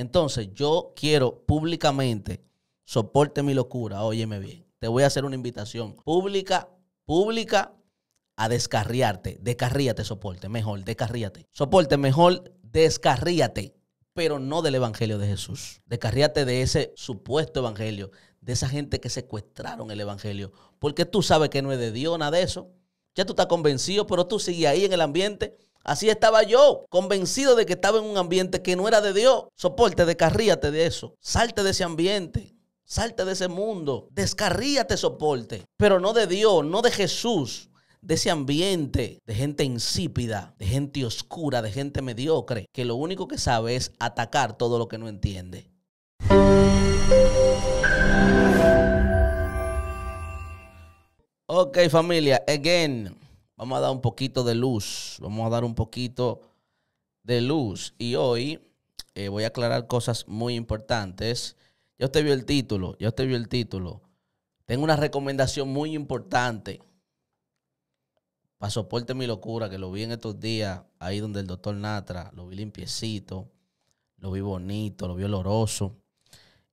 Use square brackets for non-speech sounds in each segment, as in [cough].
Entonces, yo quiero públicamente, soporte mi locura, óyeme bien, te voy a hacer una invitación pública, pública, a descarriarte, descarríate, soporte, mejor, descarríate. Soporte, mejor, descarríate, pero no del Evangelio de Jesús. Descarríate de ese supuesto Evangelio, de esa gente que secuestraron el Evangelio, porque tú sabes que no es de Dios, nada de eso. Ya tú estás convencido, pero tú sigues ahí en el ambiente Así estaba yo, convencido de que estaba en un ambiente que no era de Dios. Soporte, descarríate de eso. Salte de ese ambiente. Salte de ese mundo. Descarríate, soporte. Pero no de Dios, no de Jesús. De ese ambiente de gente insípida, de gente oscura, de gente mediocre, que lo único que sabe es atacar todo lo que no entiende. Ok familia, again, vamos a dar un poquito de luz, vamos a dar un poquito de luz. Y hoy eh, voy a aclarar cosas muy importantes. Ya usted vio el título, ya usted vio el título. Tengo una recomendación muy importante para soporte mi locura, que lo vi en estos días, ahí donde el doctor Natra, lo vi limpiecito, lo vi bonito, lo vi oloroso.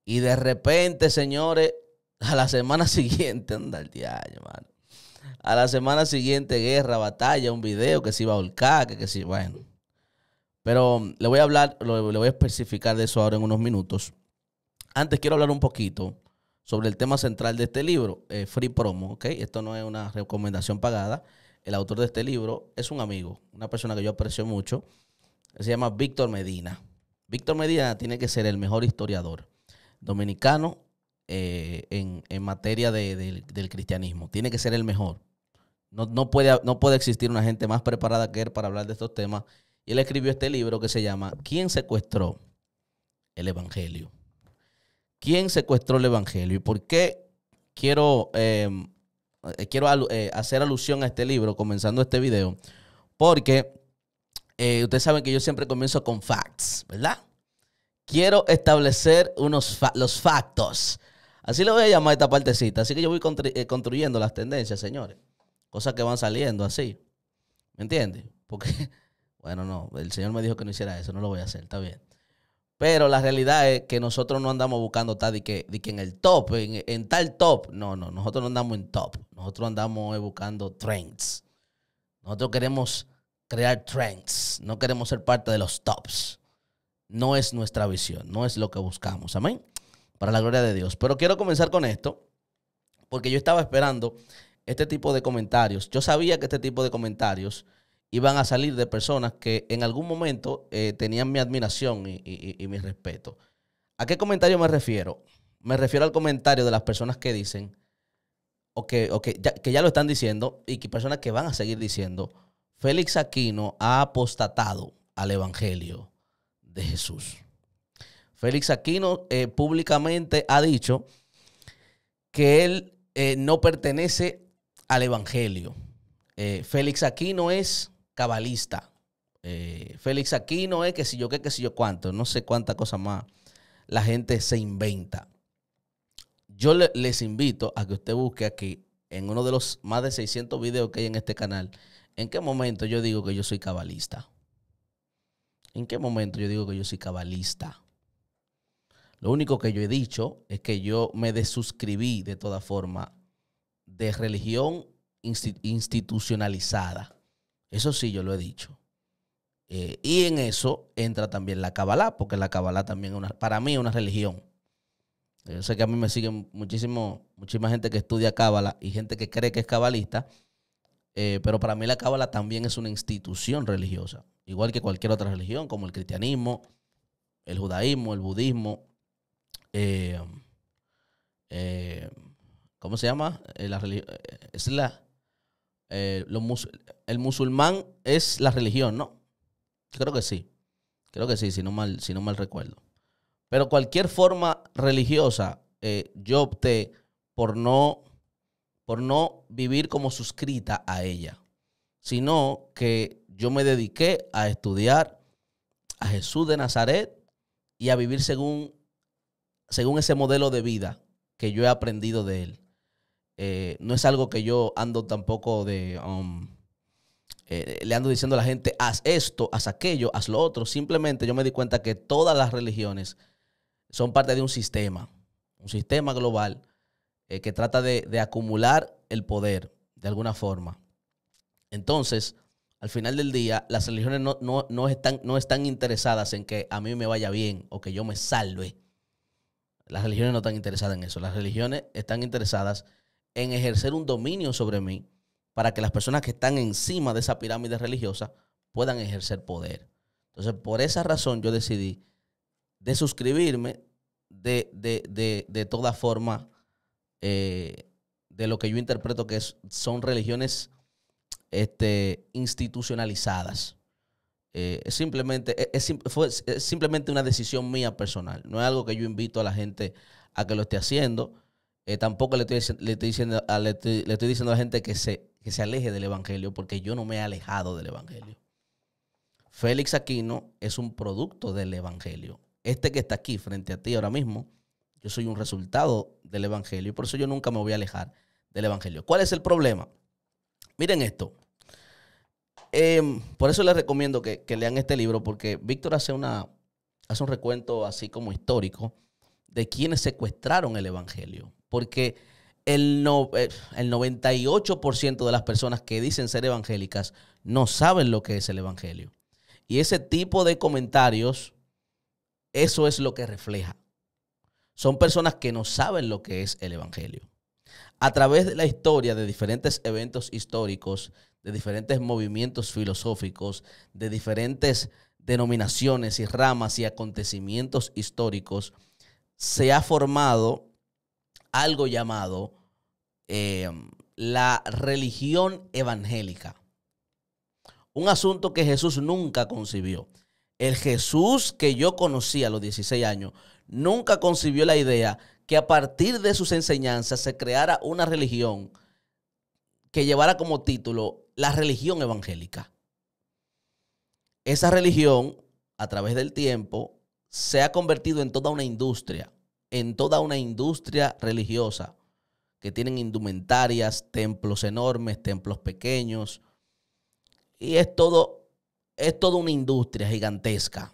Y de repente, señores, a la semana [laughs] siguiente, anda el día, hermano. A la semana siguiente, guerra, batalla, un video que se iba a volcar, que, que si, bueno. Pero mm, le voy a hablar, le voy a especificar de eso ahora en unos minutos. Antes quiero hablar un poquito sobre el tema central de este libro, eh, Free Promo, ¿ok? Esto no es una recomendación pagada. El autor de este libro es un amigo, una persona que yo aprecio mucho. Se llama Víctor Medina. Víctor Medina tiene que ser el mejor historiador dominicano eh, en, materia del cristianismo. Tiene que ser el mejor. No, puede, no puede existir una gente más preparada que él para hablar de estos temas. Y él escribió este libro que se llama ¿Quién secuestró el Evangelio? ¿Quién secuestró el Evangelio? ¿Y por qué quiero, em, eh, quiero eh, hacer alusión a este libro comenzando este video? Porque ustedes saben que yo siempre comienzo con facts, ¿verdad? Quiero establecer unos los factos Así le voy a llamar esta partecita. Así que yo voy eh, construyendo las tendencias, señores. Cosas que van saliendo así. ¿Me entiendes? Porque, [laughs] bueno, no, el Señor me dijo que no hiciera eso, no lo voy a hacer, está bien. Pero la realidad es que nosotros no andamos buscando tal y que, en el top, en, en, tal top. No, no, nosotros no andamos en top. Nosotros andamos eh, buscando trends. Nosotros queremos crear trends. No queremos ser parte de los tops. No es nuestra visión, no es lo que buscamos. Amén para la gloria de Dios. Pero quiero comenzar con esto, porque yo estaba esperando este tipo de comentarios. Yo sabía que este tipo de comentarios iban a salir de personas que en algún momento eh, tenían mi admiración y, mi respeto. ¿A qué comentario me refiero? Me refiero al comentario de las personas que dicen, o que, ya, que ya lo están diciendo, y que personas que van a seguir diciendo, Félix Aquino ha apostatado al Evangelio de Jesús. Félix Aquino eh, públicamente ha dicho que él eh, no pertenece al Evangelio. Eh, Félix Aquino es cabalista. Félix Aquino es que si yo qué, que si yo cuánto. No sé cuánta cosa más la gente se inventa. Yo les invito a que usted busque aquí en uno de los más de 600 videos que hay en este canal, ¿en qué momento yo digo que yo soy cabalista? ¿En qué momento yo digo que yo soy cabalista? Lo único que yo he dicho es que yo me desuscribí de toda forma de religión institucionalizada. Eso sí, yo lo he dicho. Eh, y en eso entra también la Kabbalah, porque la Kabbalah también es una, para mí es una religión. Yo sé que a mí me siguen muchísimo, muchísima gente que estudia Kabbalah y gente que cree que es cabalista, eh, pero para mí la Kabbalah también es una institución religiosa, igual que cualquier otra religión, como el cristianismo, el judaísmo, el budismo, eh, eh, ¿cómo se llama? Eh, es la, el musulmán es la religión, ¿no? Creo que sí. Creo que sí, si no mal, si no mal recuerdo. Pero cualquier forma religiosa, yo opté por no, por no vivir como suscrita a ella, sino que yo me dediqué a estudiar a Jesús de Nazaret y a vivir según según ese modelo de vida que yo he aprendido de él. Eh, no es algo que yo ando tampoco de... Um, eh, le ando diciendo a la gente, haz esto, haz aquello, haz lo otro. Simplemente yo me di cuenta que todas las religiones son parte de un sistema, un sistema global eh, que trata de, acumular el poder de alguna forma. Entonces, al final del día, las religiones no, están, no están interesadas en que a mí me vaya bien o que yo me salve las religiones no están interesadas en eso. Las religiones están interesadas en ejercer un dominio sobre mí para que las personas que están encima de esa pirámide religiosa puedan ejercer poder. Entonces, por esa razón yo decidí de suscribirme de, de toda forma eh, de lo que yo interpreto que son religiones este, institucionalizadas. Eh, es simplemente, eh, fue, simplemente una decisión mía personal. No es algo que yo invito a la gente a que lo esté haciendo. Eh, tampoco le estoy, diciendo, a, le estoy diciendo a la gente que se, que se aleje del Evangelio, porque yo no me he alejado del Evangelio. Félix Aquino es un producto del Evangelio. Este que está aquí frente a ti ahora mismo, yo soy un resultado del Evangelio y por eso yo nunca me voy a alejar del Evangelio. ¿Cuál es el problema? Miren esto. Em, por eso les recomiendo que, lean este libro, porque Víctor hace, hace un recuento así como histórico de quienes secuestraron el Evangelio. Porque el, eh, el 98% de las personas que dicen ser evangélicas no saben lo que es el Evangelio. Y ese tipo de comentarios, eso es lo que refleja. Son personas que no saben lo que es el Evangelio. A través de la historia de diferentes eventos históricos, de diferentes movimientos filosóficos, de diferentes denominaciones y ramas y acontecimientos históricos, se ha formado algo llamado eh, la religión evangélica. Un asunto que Jesús nunca concibió. El Jesús que yo conocí a los 16 años nunca concibió la idea que a partir de sus enseñanzas se creara una religión que llevara como título la religión evangélica. Esa religión, a través del tiempo, se ha convertido en toda una industria, en toda una industria religiosa, que tienen indumentarias, templos enormes, templos pequeños, y es todo, es toda una industria gigantesca.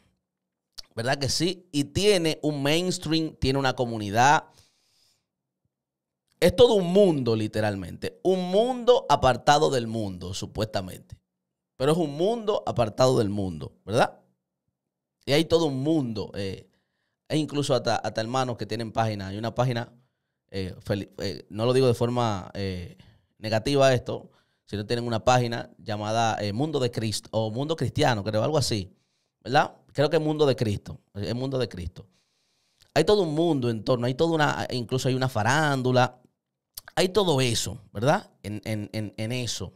¿Verdad que sí? Y tiene un mainstream, tiene una comunidad, es todo un mundo, literalmente. Un mundo apartado del mundo, supuestamente. Pero es un mundo apartado del mundo, ¿verdad? Y hay todo un mundo. Eh, e incluso hasta, hermanos que tienen páginas. Hay una página, eh, eh, no lo digo de forma negativa esto, sino tienen una página llamada Mundo de Cristo o Mundo Cristiano, creo, algo así. ¿Verdad? Creo que es Mundo de Cristo. Es Mundo de Cristo. Hay todo un mundo en torno, hay toda una, incluso hay una farándula hay todo eso, ¿verdad? En, eso.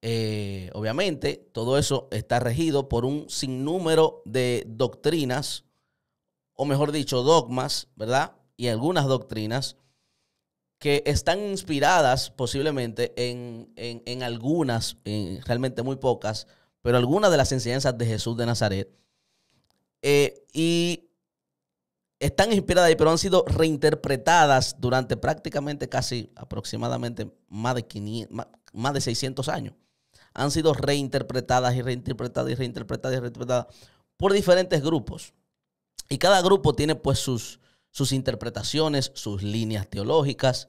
Eh, obviamente, todo eso está regido por un sinnúmero de doctrinas, o mejor dicho, dogmas, ¿verdad? Y algunas doctrinas que están inspiradas posiblemente en, algunas, realmente muy pocas, pero algunas de las enseñanzas de Jesús de Nazaret. Eh, y están inspiradas ahí, pero han sido reinterpretadas durante prácticamente casi aproximadamente más de, más de 600 años. Han sido reinterpretadas y reinterpretadas y reinterpretadas y reinterpretadas por diferentes grupos. Y cada grupo tiene pues sus, sus interpretaciones, sus líneas teológicas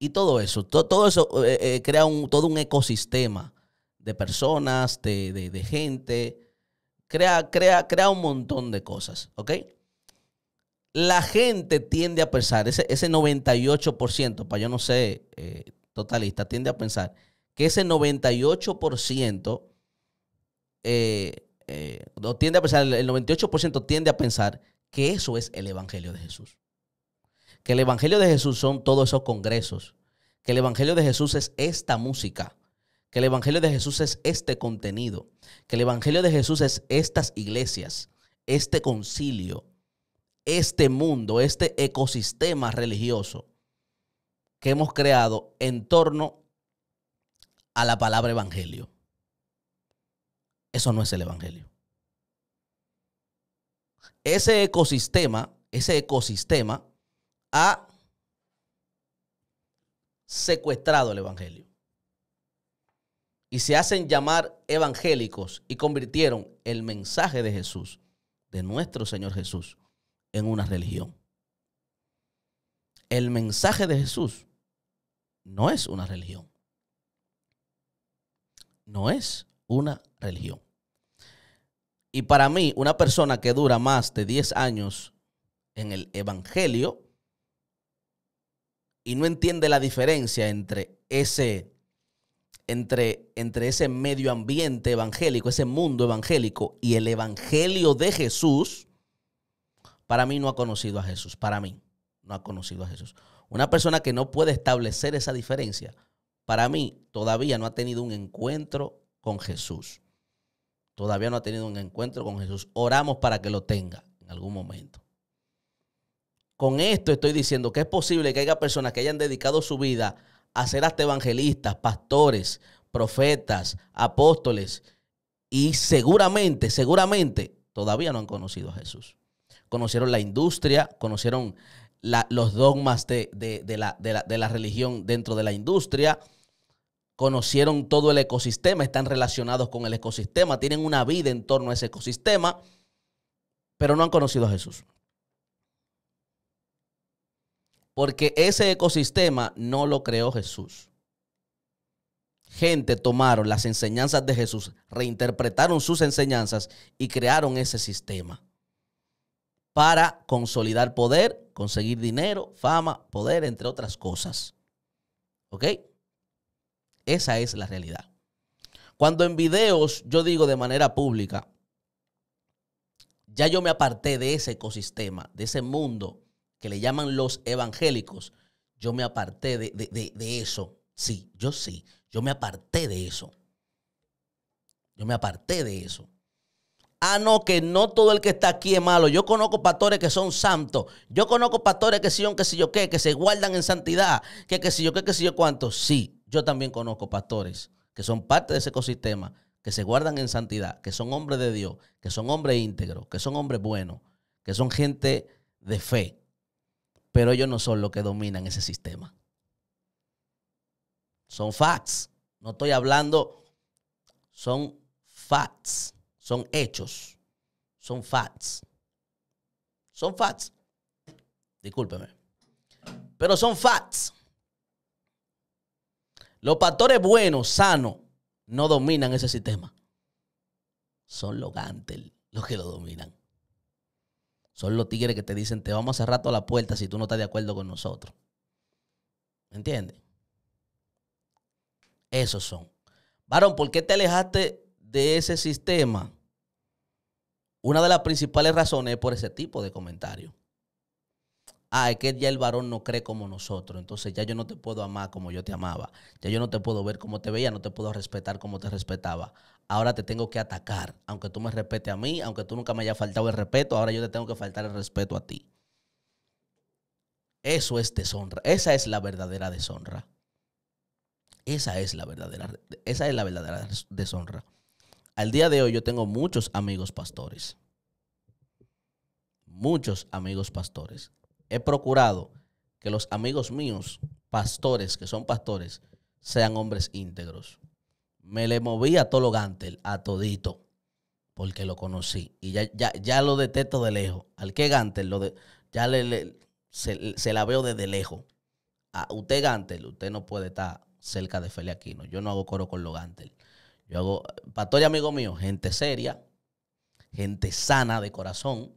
y todo eso. Todo, eso eh, eh, eh, crea un, todo un ecosistema de personas, de, gente, crea, crea, crea un montón de cosas, ¿ok? La gente tiende a pensar, ese, ese 98%, para yo no sé, eh, totalista, tiende a pensar que ese 98% eh, eh, tiende a pensar, el 98% tiende a pensar que eso es el Evangelio de Jesús. Que el Evangelio de Jesús son todos esos congresos. Que el Evangelio de Jesús es esta música. Que el Evangelio de Jesús es este contenido. Que el Evangelio de Jesús es estas iglesias, este concilio, este mundo, este ecosistema religioso que hemos creado en torno a la palabra evangelio. Eso no es el evangelio. Ese ecosistema, ese ecosistema ha secuestrado el evangelio. Y se hacen llamar evangélicos y convirtieron el mensaje de Jesús, de nuestro Señor Jesús, en una religión. El mensaje de Jesús no es una religión. No es una religión. Y para mí, una persona que dura más de 10 años en el Evangelio y no entiende la diferencia entre ese, entre, entre ese medio ambiente evangélico, ese mundo evangélico y el Evangelio de Jesús, para mí no ha conocido a Jesús. Para mí no ha conocido a Jesús. Una persona que no puede establecer esa diferencia, para mí todavía no ha tenido un encuentro con Jesús. Todavía no ha tenido un encuentro con Jesús. Oramos para que lo tenga en algún momento. Con esto estoy diciendo que es posible que haya personas que hayan dedicado su vida a ser hasta evangelistas, pastores, profetas, apóstoles y seguramente, seguramente todavía no han conocido a Jesús conocieron la industria, conocieron los dogmas de, la, religión dentro de la industria, conocieron todo el ecosistema, están relacionados con el ecosistema, tienen una vida en torno a ese ecosistema, pero no han conocido a Jesús. Porque ese ecosistema no lo creó Jesús. Gente tomaron las enseñanzas de Jesús, reinterpretaron sus enseñanzas y crearon ese sistema para consolidar poder, conseguir dinero, fama, poder, entre otras cosas. ¿Ok? Esa es la realidad. Cuando en videos yo digo de manera pública, ya yo me aparté de ese ecosistema, de ese mundo que le llaman los evangélicos, yo me aparté de, de, eso. Sí, yo sí, yo me aparté de eso. Yo me aparté de eso. Ah, no, que no todo el que está aquí es malo. Yo conozco pastores que son santos. Yo conozco pastores que son, que sé yo qué, que se guardan en santidad, que que sé yo qué, que sé yo cuánto. Sí, yo también conozco pastores que son parte de ese ecosistema, que se guardan en santidad, que son hombres de Dios, que son hombres íntegros, que son hombres buenos, que son gente de fe. Pero ellos no son los que dominan ese sistema. Son facts. No estoy hablando, son facts son hechos, son facts. Son facts. Discúlpeme. Pero son facts. Los pastores buenos, sanos, no dominan ese sistema. Son los gantel los que lo dominan. Son los tigres que te dicen, te vamos a cerrar toda la puerta si tú no estás de acuerdo con nosotros. ¿Me entiendes? Esos son. Varón, ¿por qué te alejaste de ese sistema, una de las principales razones es por ese tipo de comentarios. Ah, es que ya el varón no cree como nosotros, entonces ya yo no te puedo amar como yo te amaba, ya yo no te puedo ver como te veía, no te puedo respetar como te respetaba. Ahora te tengo que atacar, aunque tú me respete a mí, aunque tú nunca me haya faltado el respeto, ahora yo te tengo que faltar el respeto a ti. Eso es deshonra, esa es la verdadera deshonra. Esa es la verdadera, esa es la verdadera deshonra al día de hoy yo tengo muchos amigos pastores. Muchos amigos pastores. He procurado que los amigos míos, pastores, que son pastores, sean hombres íntegros. Me le moví a todo Gantel, a todito, porque lo conocí. Y ya, ya, lo detesto de lejos. Al que Gantel, lo de, ya le, se, la veo desde lejos. A usted Gantel, usted no puede estar cerca de Aquino Yo no hago coro con Logantel. Yo hago, pastor y amigo mío, gente seria, gente sana de corazón,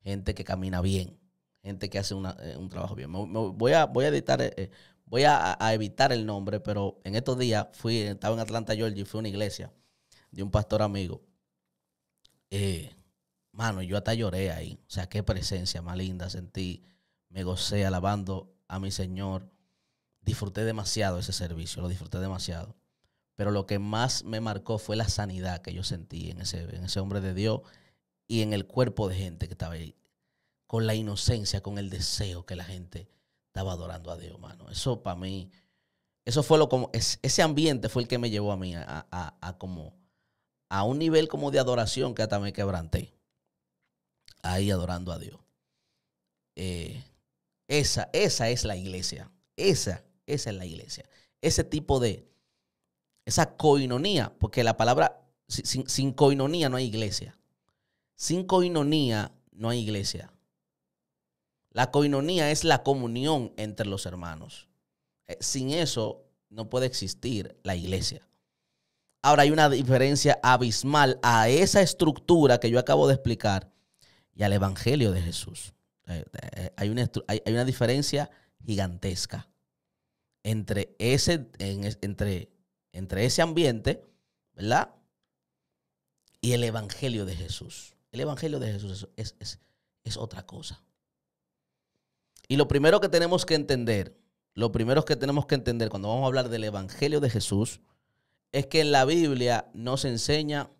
gente que camina bien, gente que hace eh, un trabajo bien. voy, a, voy a eh, eh, voy a, evitar el nombre, pero en estos días fui, estaba en Atlanta, Georgia, y fui a una iglesia de un pastor amigo. mano, yo hasta lloré ahí. O sea, qué presencia más linda sentí. Me gocé alabando a mi Señor. Disfruté demasiado ese servicio, lo disfruté demasiado pero lo que más me marcó fue la sanidad que yo sentí en ese, hombre de Dios y en el cuerpo de gente que estaba ahí, con la inocencia, con el deseo que la gente estaba adorando a Dios, hermano. Eso para mí, eso fue lo como, ese ambiente fue el que me llevó a mí a, como, a un nivel como de adoración que hasta me quebranté, ahí adorando a Dios. Eh, esa, esa es la iglesia, esa, esa es la iglesia. Ese tipo de, esa coinonía, porque la palabra, sin, coinonía no hay iglesia. Sin coinonía no hay iglesia. La coinonía es la comunión entre los hermanos. Eh, sin eso no puede existir la iglesia. Ahora hay una diferencia abismal a esa estructura que yo acabo de explicar y al Evangelio de Jesús. Eh, eh, hay una, hay una diferencia gigantesca entre, ese, entre entre ese ambiente, ¿verdad? Y el Evangelio de Jesús. El Evangelio de Jesús es, otra cosa. Y lo primero que tenemos que entender, lo primero que tenemos que entender cuando vamos a hablar del Evangelio de Jesús, es que en la Biblia nos enseña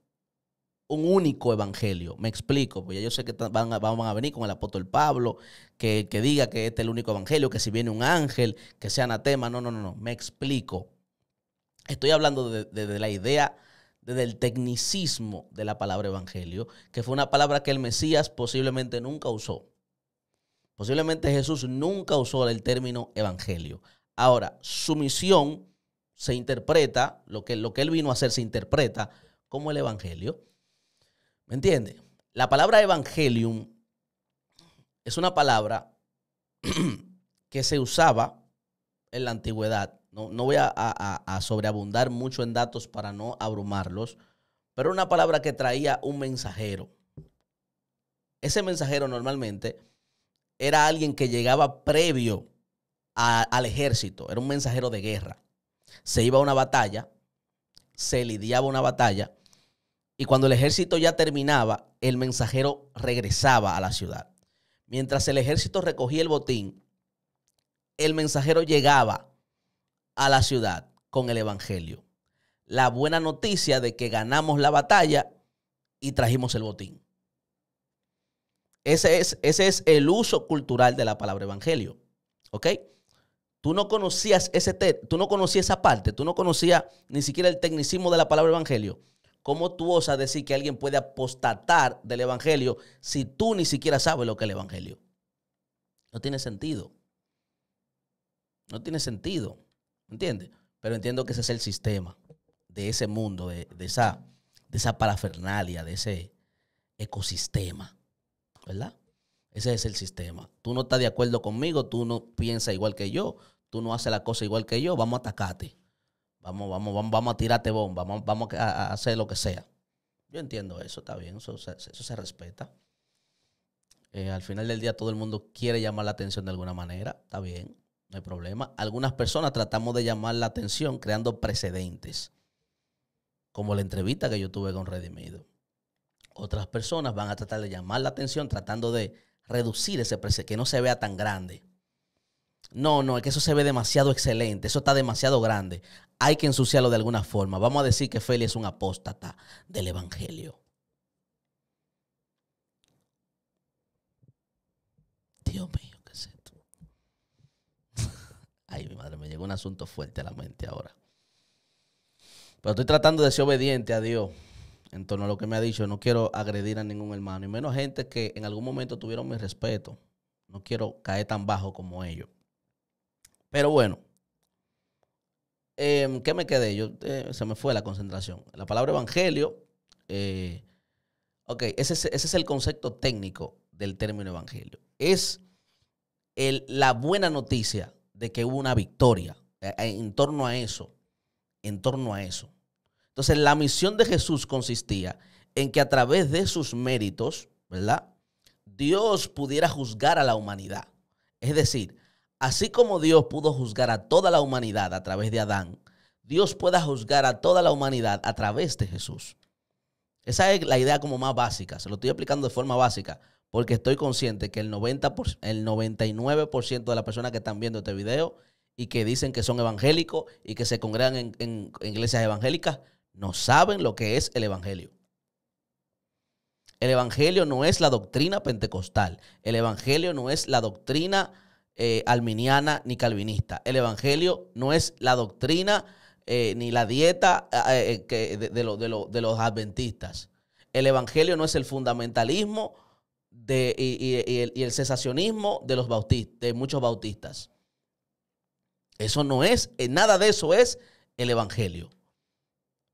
un único evangelio. Me explico, porque yo sé que van a, venir con el apóstol Pablo, que, que, diga que este es el único evangelio, que si viene un ángel, que sea anatema. No, no, no, no. Me explico. Estoy hablando desde de, la idea, desde el tecnicismo de la palabra evangelio, que fue una palabra que el Mesías posiblemente nunca usó. Posiblemente Jesús nunca usó el término evangelio. Ahora, su misión se interpreta, lo que, lo que él vino a hacer se interpreta como el evangelio. ¿Me entiende? La palabra evangelium es una palabra [clears throat] que se usaba en la antigüedad no, voy a, sobreabundar mucho en datos para no abrumarlos, pero una palabra que traía un mensajero. Ese mensajero normalmente era alguien que llegaba previo al ejército, era un mensajero de guerra. Se iba a una batalla, se lidiaba una batalla, y cuando el ejército ya terminaba, el mensajero regresaba a la ciudad. Mientras el ejército recogía el botín, el mensajero llegaba a la ciudad con el Evangelio. La buena noticia de que ganamos la batalla y trajimos el botín. Ese es, ese es el uso cultural de la palabra evangelio. ¿Ok? Tú no conocías ese tú no conocías esa parte, tú no conocías ni siquiera el tecnicismo de la palabra evangelio. ¿Cómo tú osas decir que alguien puede apostatar del evangelio si tú ni siquiera sabes lo que es el evangelio? No tiene sentido. No tiene sentido. ¿Entiendes? Pero entiendo que ese es el sistema de ese mundo, de, esa, de esa parafernalia, de ese ecosistema. ¿Verdad? Ese es el sistema. Tú no estás de acuerdo conmigo, tú no piensas igual que yo, tú no haces la cosa igual que yo, vamos a atacarte. Vamos, vamos, vamos, a tirarte bomba, vamos, vamos a, hacer lo que sea. Yo entiendo eso, está bien, eso, se respeta. Eh, al final del día todo el mundo quiere llamar la atención de alguna manera, está bien. No hay problema. Algunas personas tratamos de llamar la atención creando precedentes, como la entrevista que yo tuve con Redimido. Otras personas van a tratar de llamar la atención tratando de reducir ese precedente, que no se vea tan grande. No, no, es que eso se ve demasiado excelente, eso está demasiado grande. Hay que ensuciarlo de alguna forma. Vamos a decir que Feli es un apóstata del Evangelio. Dios mío. Ay, mi madre, me llegó un asunto fuerte a la mente ahora. Pero estoy tratando de ser obediente a Dios en torno a lo que me ha dicho. No quiero agredir a ningún hermano, y menos gente que en algún momento tuvieron mi respeto. No quiero caer tan bajo como ellos. Pero bueno, em, ¿qué me quedé? Yo, eh, se me fue la concentración. La palabra evangelio, eh, ok, ese es, el concepto técnico del término evangelio. Es la buena noticia de que hubo una victoria eh, eh, en torno a eso, en torno a eso. Entonces la misión de Jesús consistía en que a través de sus méritos, ¿verdad? Dios pudiera juzgar a la humanidad. Es decir, así como Dios pudo juzgar a toda la humanidad a través de Adán, Dios pueda juzgar a toda la humanidad a través de Jesús. Esa es la idea como más básica, se lo estoy explicando de forma básica, porque estoy consciente que el, 90 por, el 99% de las personas que están viendo este video y que dicen que son evangélicos y que se congregan en, iglesias evangélicas, no saben lo que es el Evangelio. El Evangelio no es la doctrina pentecostal, el Evangelio no es la doctrina eh, alminiana ni calvinista, el Evangelio no es la doctrina eh, ni la dieta eh, de los adventistas, el Evangelio no es el fundamentalismo y, el, cesacionismo de los bautistas, de muchos bautistas. Eso no es, eh, nada de eso es el Evangelio.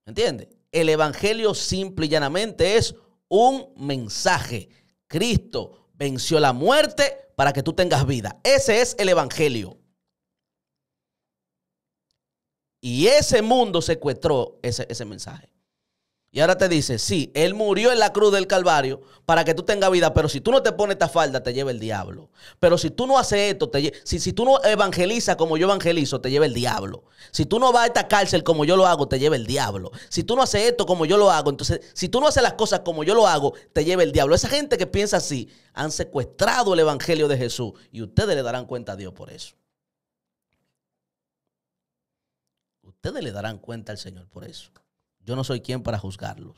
¿Entiendes? El Evangelio simple y llanamente es un mensaje. Cristo venció la muerte para que tú tengas vida. Ese es el Evangelio. Y ese mundo secuestró ese mensaje. Y ahora te dice, sí, Él murió en la cruz del Calvario para que tú tengas vida, pero si tú no te pones esta falda, te lleva el diablo. Pero si tú no haces esto, si, si tú no evangelizas como yo evangelizo, te lleva el diablo. Si tú no vas a esta cárcel como yo lo hago, te lleva el diablo. Si tú no haces esto como yo lo hago, entonces, si tú no haces las cosas como yo lo hago, te lleva el diablo. Esa gente que piensa así, han secuestrado el evangelio de Jesús y ustedes le darán cuenta a Dios por eso. Ustedes le darán cuenta al Señor por eso. Yo no soy quien para juzgarlos.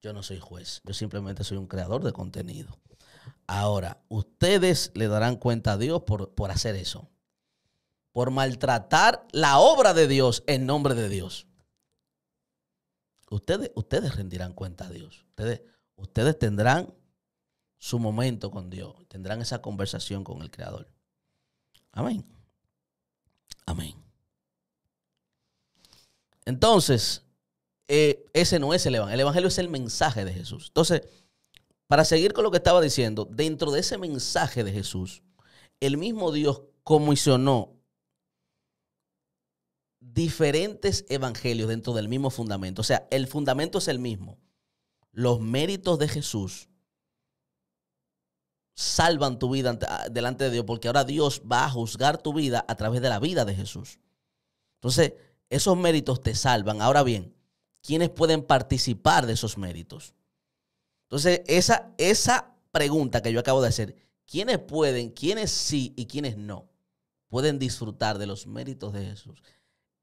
Yo no soy juez. Yo simplemente soy un creador de contenido. Ahora, ustedes le darán cuenta a Dios por, por hacer eso. Por maltratar la obra de Dios en nombre de Dios. Ustedes, ustedes rendirán cuenta a Dios. Ustedes, ustedes tendrán su momento con Dios. Tendrán esa conversación con el Creador. Amén. Amén. Entonces, eh, ese no es el Evangelio. El Evangelio es el mensaje de Jesús. Entonces, para seguir con lo que estaba diciendo, dentro de ese mensaje de Jesús, el mismo Dios comisionó diferentes evangelios dentro del mismo fundamento. O sea, el fundamento es el mismo. Los méritos de Jesús salvan tu vida ah, delante de Dios, porque ahora Dios va a juzgar tu vida a través de la vida de Jesús. Entonces, esos méritos te salvan. Ahora bien, quiénes pueden participar de esos méritos. Entonces, esa, esa pregunta que yo acabo de hacer, ¿quiénes pueden, quiénes sí y quiénes no pueden disfrutar de los méritos de Jesús?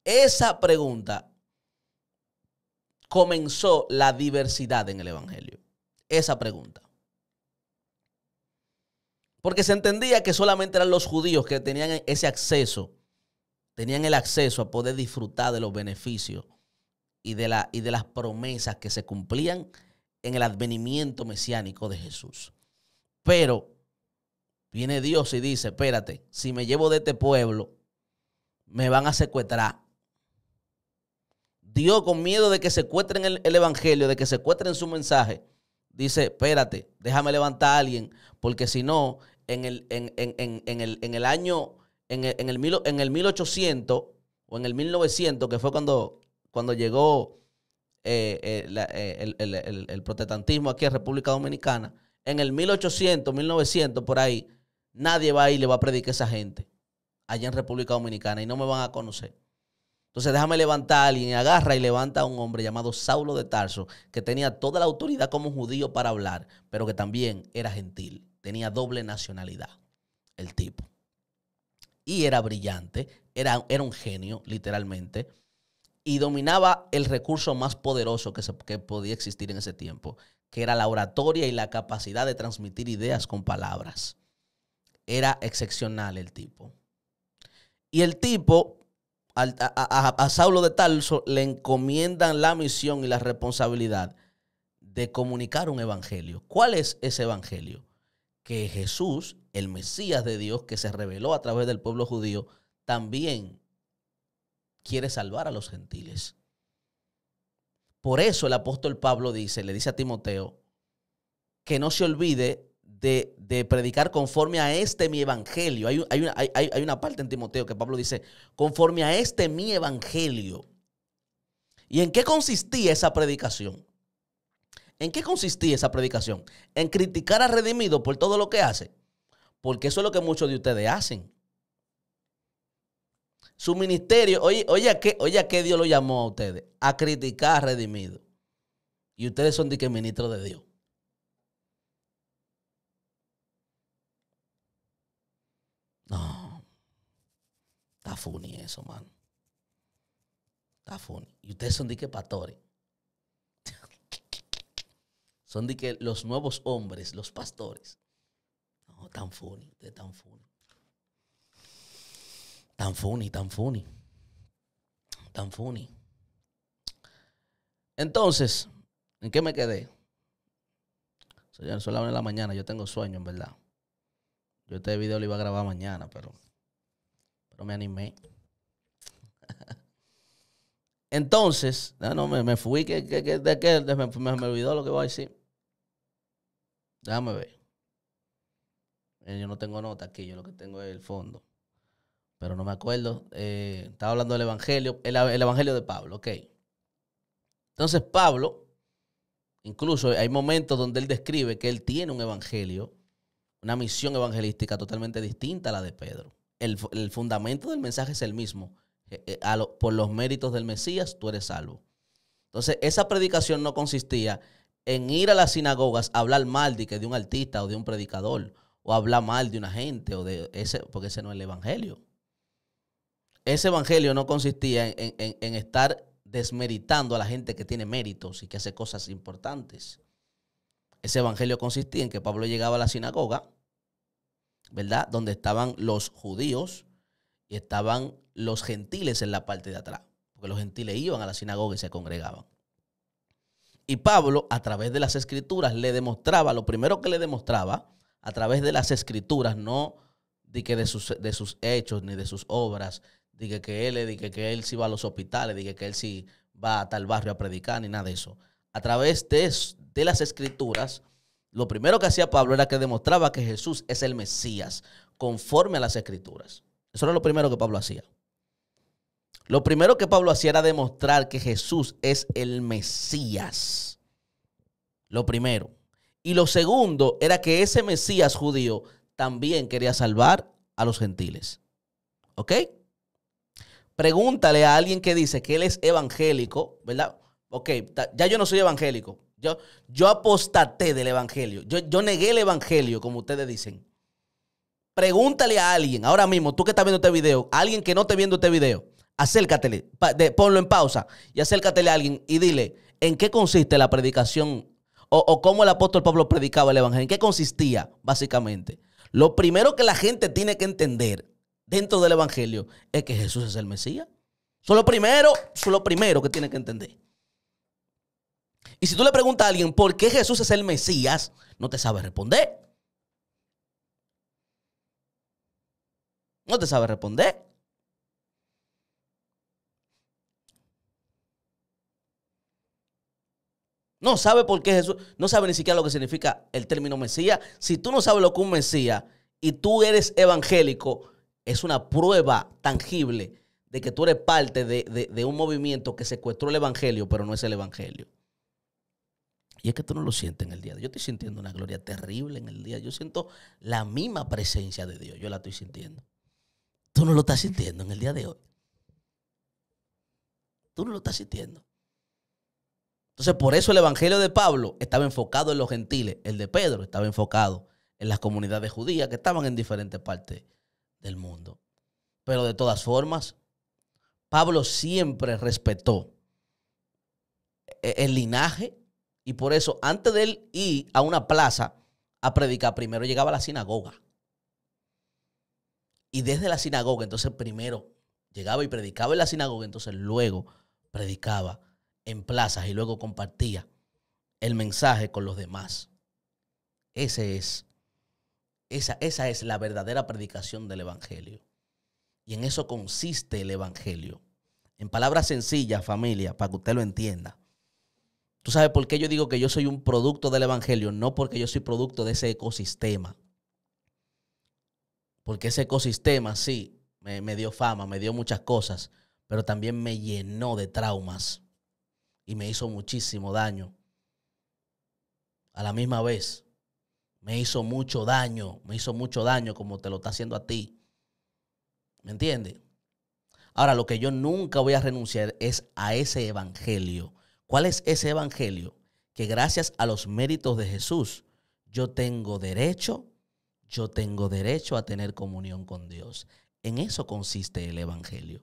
Esa pregunta comenzó la diversidad en el Evangelio. Esa pregunta. Porque se entendía que solamente eran los judíos que tenían ese acceso, tenían el acceso a poder disfrutar de los beneficios y de, la, y de las promesas que se cumplían en el advenimiento mesiánico de Jesús. Pero viene Dios y dice, espérate, si me llevo de este pueblo, me van a secuestrar. Dios con miedo de que secuestren el, el Evangelio, de que secuestren su mensaje, dice, espérate, déjame levantar a alguien, porque si no, en el, en, en, el, año, en el, en, el, en el 1800 o en el 1900, que fue cuando cuando llegó eh, eh, eh, el, protestantismo aquí a República Dominicana, en el 1800, 1900, por ahí, nadie va y le va a predicar a esa gente allá en República Dominicana y no me van a conocer. Entonces déjame levantar a alguien, agarra y levanta a un hombre llamado Saulo de Tarso, que tenía toda la autoridad como judío para hablar, pero que también era gentil, tenía doble nacionalidad, el tipo. Y era brillante, era, era un genio, literalmente y dominaba el recurso más poderoso que, se, podía existir en ese tiempo, que era la oratoria y la capacidad de transmitir ideas con palabras. Era excepcional el tipo. Y el tipo, a, a, Saulo de Talso le encomiendan la misión y la responsabilidad de comunicar un evangelio. ¿Cuál es ese evangelio? Que Jesús, el Mesías de Dios, que se reveló a través del pueblo judío, también quiere salvar a los gentiles. Por eso el apóstol Pablo dice, le dice a Timoteo, que no se olvide de, predicar conforme a este mi evangelio. Hay, una, hay una parte en Timoteo que Pablo dice, conforme a este mi evangelio. ¿Y en qué consistía esa predicación? ¿En qué consistía esa predicación? En criticar a redimido por todo lo que hace. Porque eso es lo que muchos de ustedes hacen. Su ministerio, oye, oye, ¿a qué, oye, qué Dios lo llamó a ustedes? A criticar a redimido. Y ustedes son de que ministro de Dios. No. Está funny eso, mano. Está funny. Y ustedes son de que pastores. Son de que los nuevos hombres, los pastores. No, tan funny, ustedes tan funny. Tan funny, tan funny. Tan funny. Entonces, ¿en qué me quedé? Son las 1 de la mañana, yo tengo sueño, en verdad. Yo este video lo iba a grabar mañana, pero, pero me animé. [laughs] Entonces, ah, no, no me, fui, que, de que, me, me, olvidó lo que voy a decir. Déjame ver. Eh, yo no tengo nota aquí, yo lo que tengo es el fondo pero no me acuerdo. Eh, estaba hablando del Evangelio, el, Evangelio de Pablo, ok. Entonces Pablo, incluso hay momentos donde él describe que él tiene un Evangelio, una misión evangelística totalmente distinta a la de Pedro. El, fundamento del mensaje es el mismo. Eh, eh, por los méritos del Mesías, tú eres salvo. Entonces, esa predicación no consistía en ir a las sinagogas a hablar mal de, que de un artista o de un predicador, o hablar mal de una gente, o de ese, porque ese no es el evangelio ese evangelio no consistía en, estar desmeritando a la gente que tiene méritos y que hace cosas importantes. Ese evangelio consistía en que Pablo llegaba a la sinagoga, ¿verdad? Donde estaban los judíos y estaban los gentiles en la parte de atrás, porque los gentiles iban a la sinagoga y se congregaban. Y Pablo, a través de las escrituras, le demostraba, lo primero que le demostraba, a través de las escrituras, no de, que de, sus, de sus hechos ni de sus obras, dije que él, dije que él sí va a los hospitales, dije que él sí va a tal barrio a predicar, ni nada de eso. A través de, de las escrituras, lo primero que hacía Pablo era que demostraba que Jesús es el Mesías, conforme a las escrituras. Eso era lo primero que Pablo hacía. Lo primero que Pablo hacía era demostrar que Jesús es el Mesías. Lo primero. Y lo segundo era que ese Mesías judío también quería salvar a los gentiles. ¿Ok? Pregúntale a alguien que dice que él es evangélico, ¿verdad? Ok, ya yo no soy evangélico. Yo, yo apostaté del evangelio. Yo, negué el evangelio, como ustedes dicen. Pregúntale a alguien, ahora mismo, tú que estás viendo este video, alguien que no esté viendo este video, acércatele, ponlo en pausa y acércatele a alguien y dile, ¿en qué consiste la predicación o, o, cómo el apóstol Pablo predicaba el Evangelio, en qué consistía básicamente. Lo primero que la gente tiene que entender dentro del Evangelio es que Jesús es el Mesías. Eso es lo primero, lo primero que tiene que entender. Y si tú le preguntas a alguien por qué Jesús es el Mesías, no te sabe responder. No te sabe responder. No sabe por qué Jesús, no sabe ni siquiera lo que significa el término Mesías. Si tú no sabes lo que es un Mesías y tú eres evangélico, es una prueba tangible de que tú eres parte de, un movimiento que secuestró el Evangelio, pero no es el Evangelio. Y es que tú no lo sientes en el día. de Yo estoy sintiendo una gloria terrible en el día. Yo siento la misma presencia de Dios. Yo la estoy sintiendo. Tú no lo estás sintiendo en el día de hoy. Tú no lo estás sintiendo. Entonces, por eso el Evangelio de Pablo estaba enfocado en los gentiles. El de Pedro estaba enfocado en las comunidades judías que estaban en diferentes partes del mundo. Pero de todas formas, Pablo siempre respetó e-, el linaje y por eso antes de él ir a una plaza a predicar, primero llegaba a la sinagoga. Y desde la sinagoga, entonces primero llegaba y predicaba en la sinagoga, entonces luego predicaba en plazas y luego compartía el mensaje con los demás. Ese es esa, es la verdadera predicación del Evangelio. Y en eso consiste el Evangelio. En palabras sencillas, familia, para que usted lo entienda. Tú sabes por qué yo digo que yo soy un producto del Evangelio, no porque yo soy producto de ese ecosistema. Porque ese ecosistema, sí, me dio fama, me dio muchas cosas, pero también me llenó de traumas y me hizo muchísimo daño. A la misma vez, me hizo mucho daño, me hizo mucho daño como te lo está haciendo a ti. ¿Me entiendes? Ahora, lo que yo nunca voy a renunciar es a ese evangelio. ¿Cuál es ese evangelio? Que gracias a los méritos de Jesús, yo tengo derecho, yo tengo derecho a tener comunión con Dios. En eso consiste el evangelio.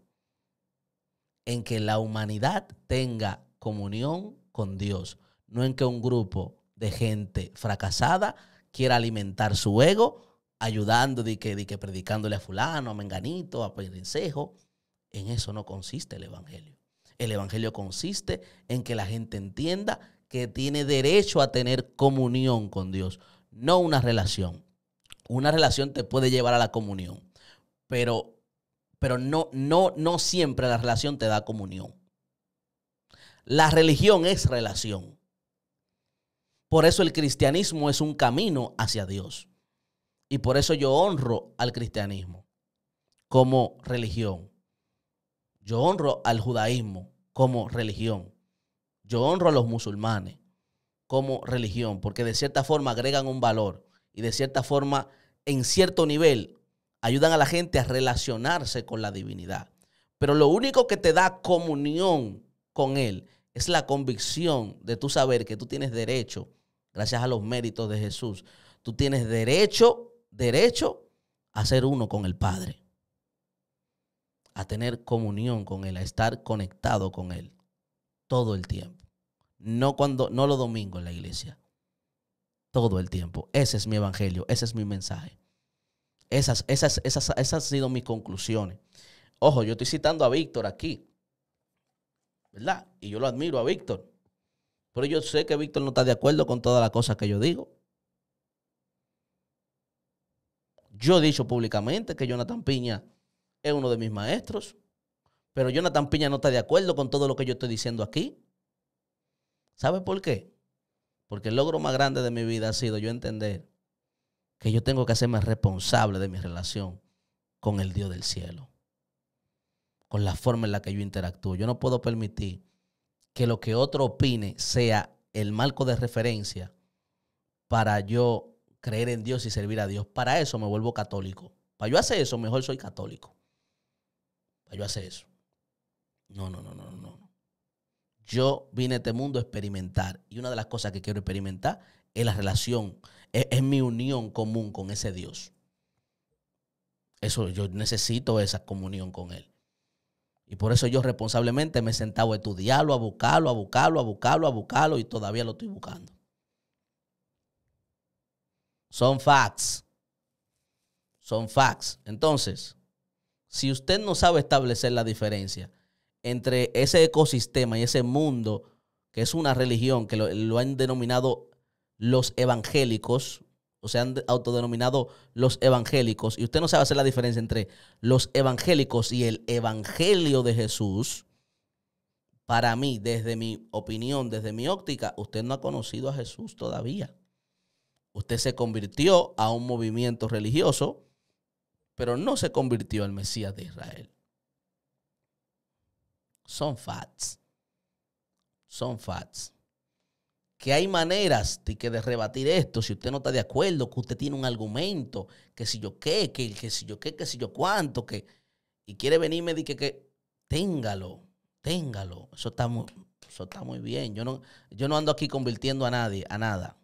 En que la humanidad tenga comunión con Dios, no en que un grupo de gente fracasada quiera alimentar su ego ayudando, de que, de predicándole a fulano, a menganito, a perencejo. En eso no consiste el Evangelio. El Evangelio consiste en que la gente entienda que tiene derecho a tener comunión con Dios, no una relación. Una relación te puede llevar a la comunión, pero, pero no, no, no siempre la relación te da comunión. La religión es relación. Por eso el cristianismo es un camino hacia Dios. Y por eso yo honro al cristianismo como religión. Yo honro al judaísmo como religión. Yo honro a los musulmanes como religión, porque de cierta forma agregan un valor y de cierta forma, en cierto nivel, ayudan a la gente a relacionarse con la divinidad. Pero lo único que te da comunión con Él es la convicción de tú saber que tú tienes derecho gracias a los méritos de Jesús, tú tienes derecho, derecho a ser uno con el Padre, a tener comunión con Él, a estar conectado con Él todo el tiempo. No cuando, no los domingos en la iglesia, todo el tiempo. Ese es mi evangelio, ese es mi mensaje. Esas, esas, esas, esas han sido mis conclusiones. Ojo, yo estoy citando a Víctor aquí, ¿verdad? Y yo lo admiro a Víctor. Pero yo sé que Víctor no está de acuerdo con todas las cosas que yo digo. Yo he dicho públicamente que Jonathan Piña es uno de mis maestros, pero Jonathan Piña no está de acuerdo con todo lo que yo estoy diciendo aquí. ¿Sabe por qué? Porque el logro más grande de mi vida ha sido yo entender que yo tengo que hacerme responsable de mi relación con el Dios del cielo, con la forma en la que yo interactúo. Yo no puedo permitir que lo que otro opine sea el marco de referencia para yo creer en Dios y servir a Dios. Para eso me vuelvo católico. Para yo hacer eso, mejor soy católico. Para yo hacer eso. No, no, no, no, no. Yo vine a este mundo a experimentar. Y una de las cosas que quiero experimentar es la relación, es, es mi unión común con ese Dios. Eso, yo necesito esa comunión con Él. Y por eso yo responsablemente me he sentado a estudiarlo, a buscarlo, a buscarlo, a buscarlo, a buscarlo y todavía lo estoy buscando. Son facts. Son facts. Entonces, si usted no sabe establecer la diferencia entre ese ecosistema y ese mundo que es una religión que lo, lo han denominado los evangélicos, o sea, han autodenominado los evangélicos, y usted no sabe hacer la diferencia entre los evangélicos y el evangelio de Jesús, para mí, desde mi opinión, desde mi óptica, usted no ha conocido a Jesús todavía. Usted se convirtió a un movimiento religioso, pero no se convirtió al Mesías de Israel. Son facts. Son facts que hay maneras de, que de rebatir esto, si usted no está de acuerdo, que usted tiene un argumento, que si yo qué, que, que si yo qué, que si yo cuánto, que... Y quiere venirme y que, que téngalo, téngalo. Eso está muy, eso está muy bien. Yo no, yo no ando aquí convirtiendo a nadie, a nada.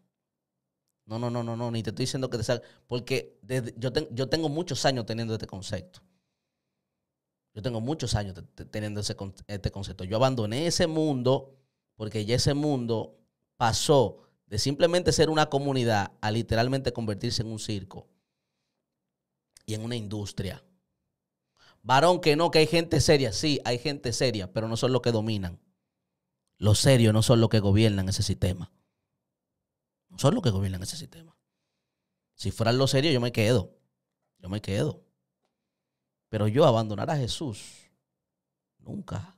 No, no, no, no, no, ni te estoy diciendo que te salga. Porque yo, yo tengo muchos años teniendo este concepto. Yo tengo muchos años teniendo este concepto. Yo abandoné ese mundo porque ya ese mundo pasó de simplemente ser una comunidad a literalmente convertirse en un circo y en una industria. Varón, que no, que hay gente seria. Sí, hay gente seria, pero no son los que dominan. Los serios no son los que gobiernan ese sistema. No son los que gobiernan ese sistema. Si fueran los serios, yo me quedo. Yo me quedo. Pero yo abandonar a Jesús, nunca.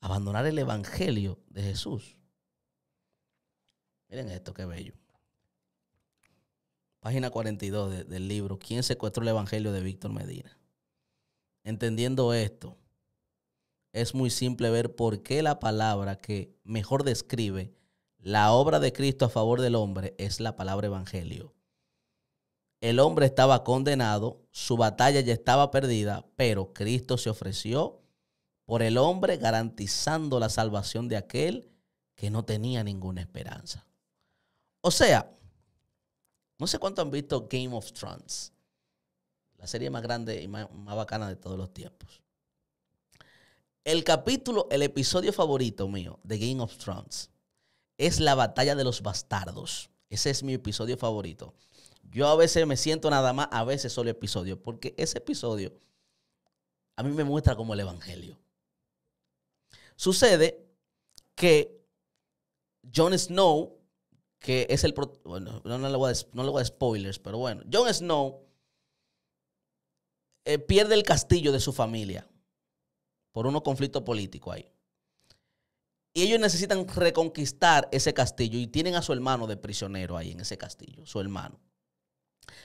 Abandonar el evangelio de Jesús, Miren esto, qué bello. Página 42 del libro, ¿Quién secuestró el Evangelio de Víctor Medina? Entendiendo esto, es muy simple ver por qué la palabra que mejor describe la obra de Cristo a favor del hombre es la palabra Evangelio. El hombre estaba condenado, su batalla ya estaba perdida, pero Cristo se ofreció por el hombre garantizando la salvación de aquel que no tenía ninguna esperanza. O sea, no sé cuánto han visto Game of Thrones, la serie más grande y más, bacana de todos los tiempos. El capítulo, el episodio favorito mío de Game of Thrones es la batalla de los bastardos. Ese es mi episodio favorito. Yo a veces me siento nada más, a veces solo episodio, porque ese episodio a mí me muestra como el Evangelio. Sucede que Jon Snow que es el... bueno, no, no, le voy a, no spoilers, pero bueno. Jon Snow eh, pierde el castillo de su familia por unos conflictos políticos ahí. Y ellos necesitan reconquistar ese castillo y tienen a su hermano de prisionero ahí en ese castillo, su hermano.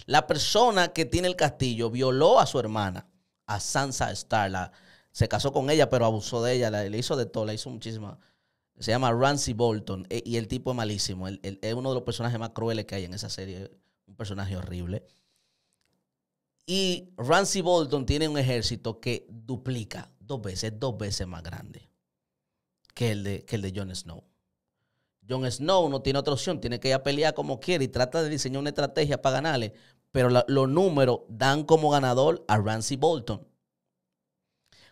La persona que tiene el castillo violó a su hermana, a Sansa Starla. se casó con ella, pero abusó de ella, le hizo de todo, le hizo muchísima se llama Ramsey Bolton e, y el tipo es malísimo. es uno de los personajes más crueles que hay en esa serie. Un personaje horrible. Y Ramsey Bolton tiene un ejército que duplica dos veces, dos veces más grande que el de, que el de Jon Snow. Jon Snow no tiene otra opción, tiene que ir a pelear como quiere y trata de diseñar una estrategia para ganarle, pero los números dan como ganador a Ramsey Bolton.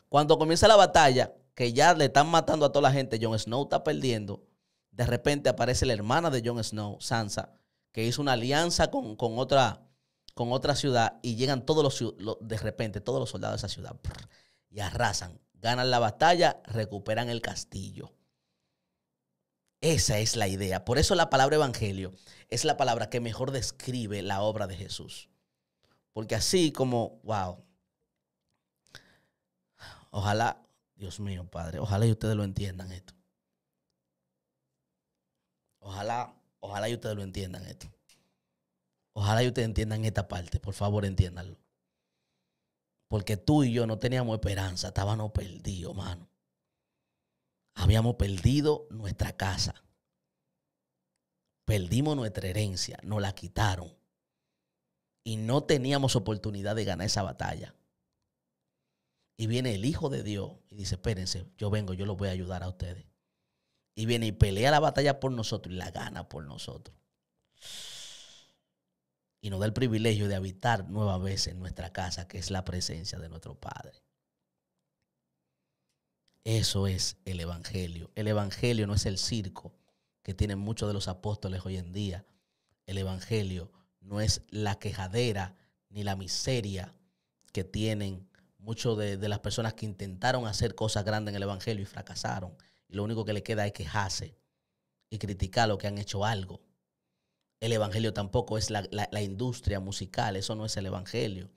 Cuando comienza la batalla, que ya le están matando a toda la gente, Jon Snow está perdiendo, de repente aparece la hermana de Jon Snow, Sansa, que hizo una alianza con, otra, con otra ciudad y llegan todos los, de repente, todos los soldados de esa ciudad y arrasan, ganan la batalla, recuperan el castillo. Esa es la idea. Por eso la palabra evangelio es la palabra que mejor describe la obra de Jesús. Porque así como, wow, ojalá Dios mío, Padre, ojalá y ustedes lo entiendan esto. Ojalá, ojalá y ustedes lo entiendan esto. Ojalá y ustedes entiendan esta parte. Por favor, entiéndanlo. Porque tú y yo no teníamos esperanza. Estábamos perdidos, hermano. Habíamos perdido nuestra casa. Perdimos nuestra herencia. Nos la quitaron. Y no teníamos oportunidad de ganar esa batalla. Y viene el Hijo de Dios y dice, espérense, yo vengo, yo los voy a ayudar a ustedes. Y viene y pelea la batalla por nosotros y la gana por nosotros. Y nos da el privilegio de habitar nueva vez en nuestra casa, que es la presencia de nuestro Padre. Eso es el Evangelio. El Evangelio no es el circo que tienen muchos de los apóstoles hoy en día. El Evangelio no es la quejadera ni la miseria que tienen muchos de, las personas que intentaron hacer cosas grandes en el Evangelio y fracasaron. Y lo único que le queda es quejarse y criticar lo que han hecho algo. El Evangelio tampoco es la, industria musical, eso no es el Evangelio.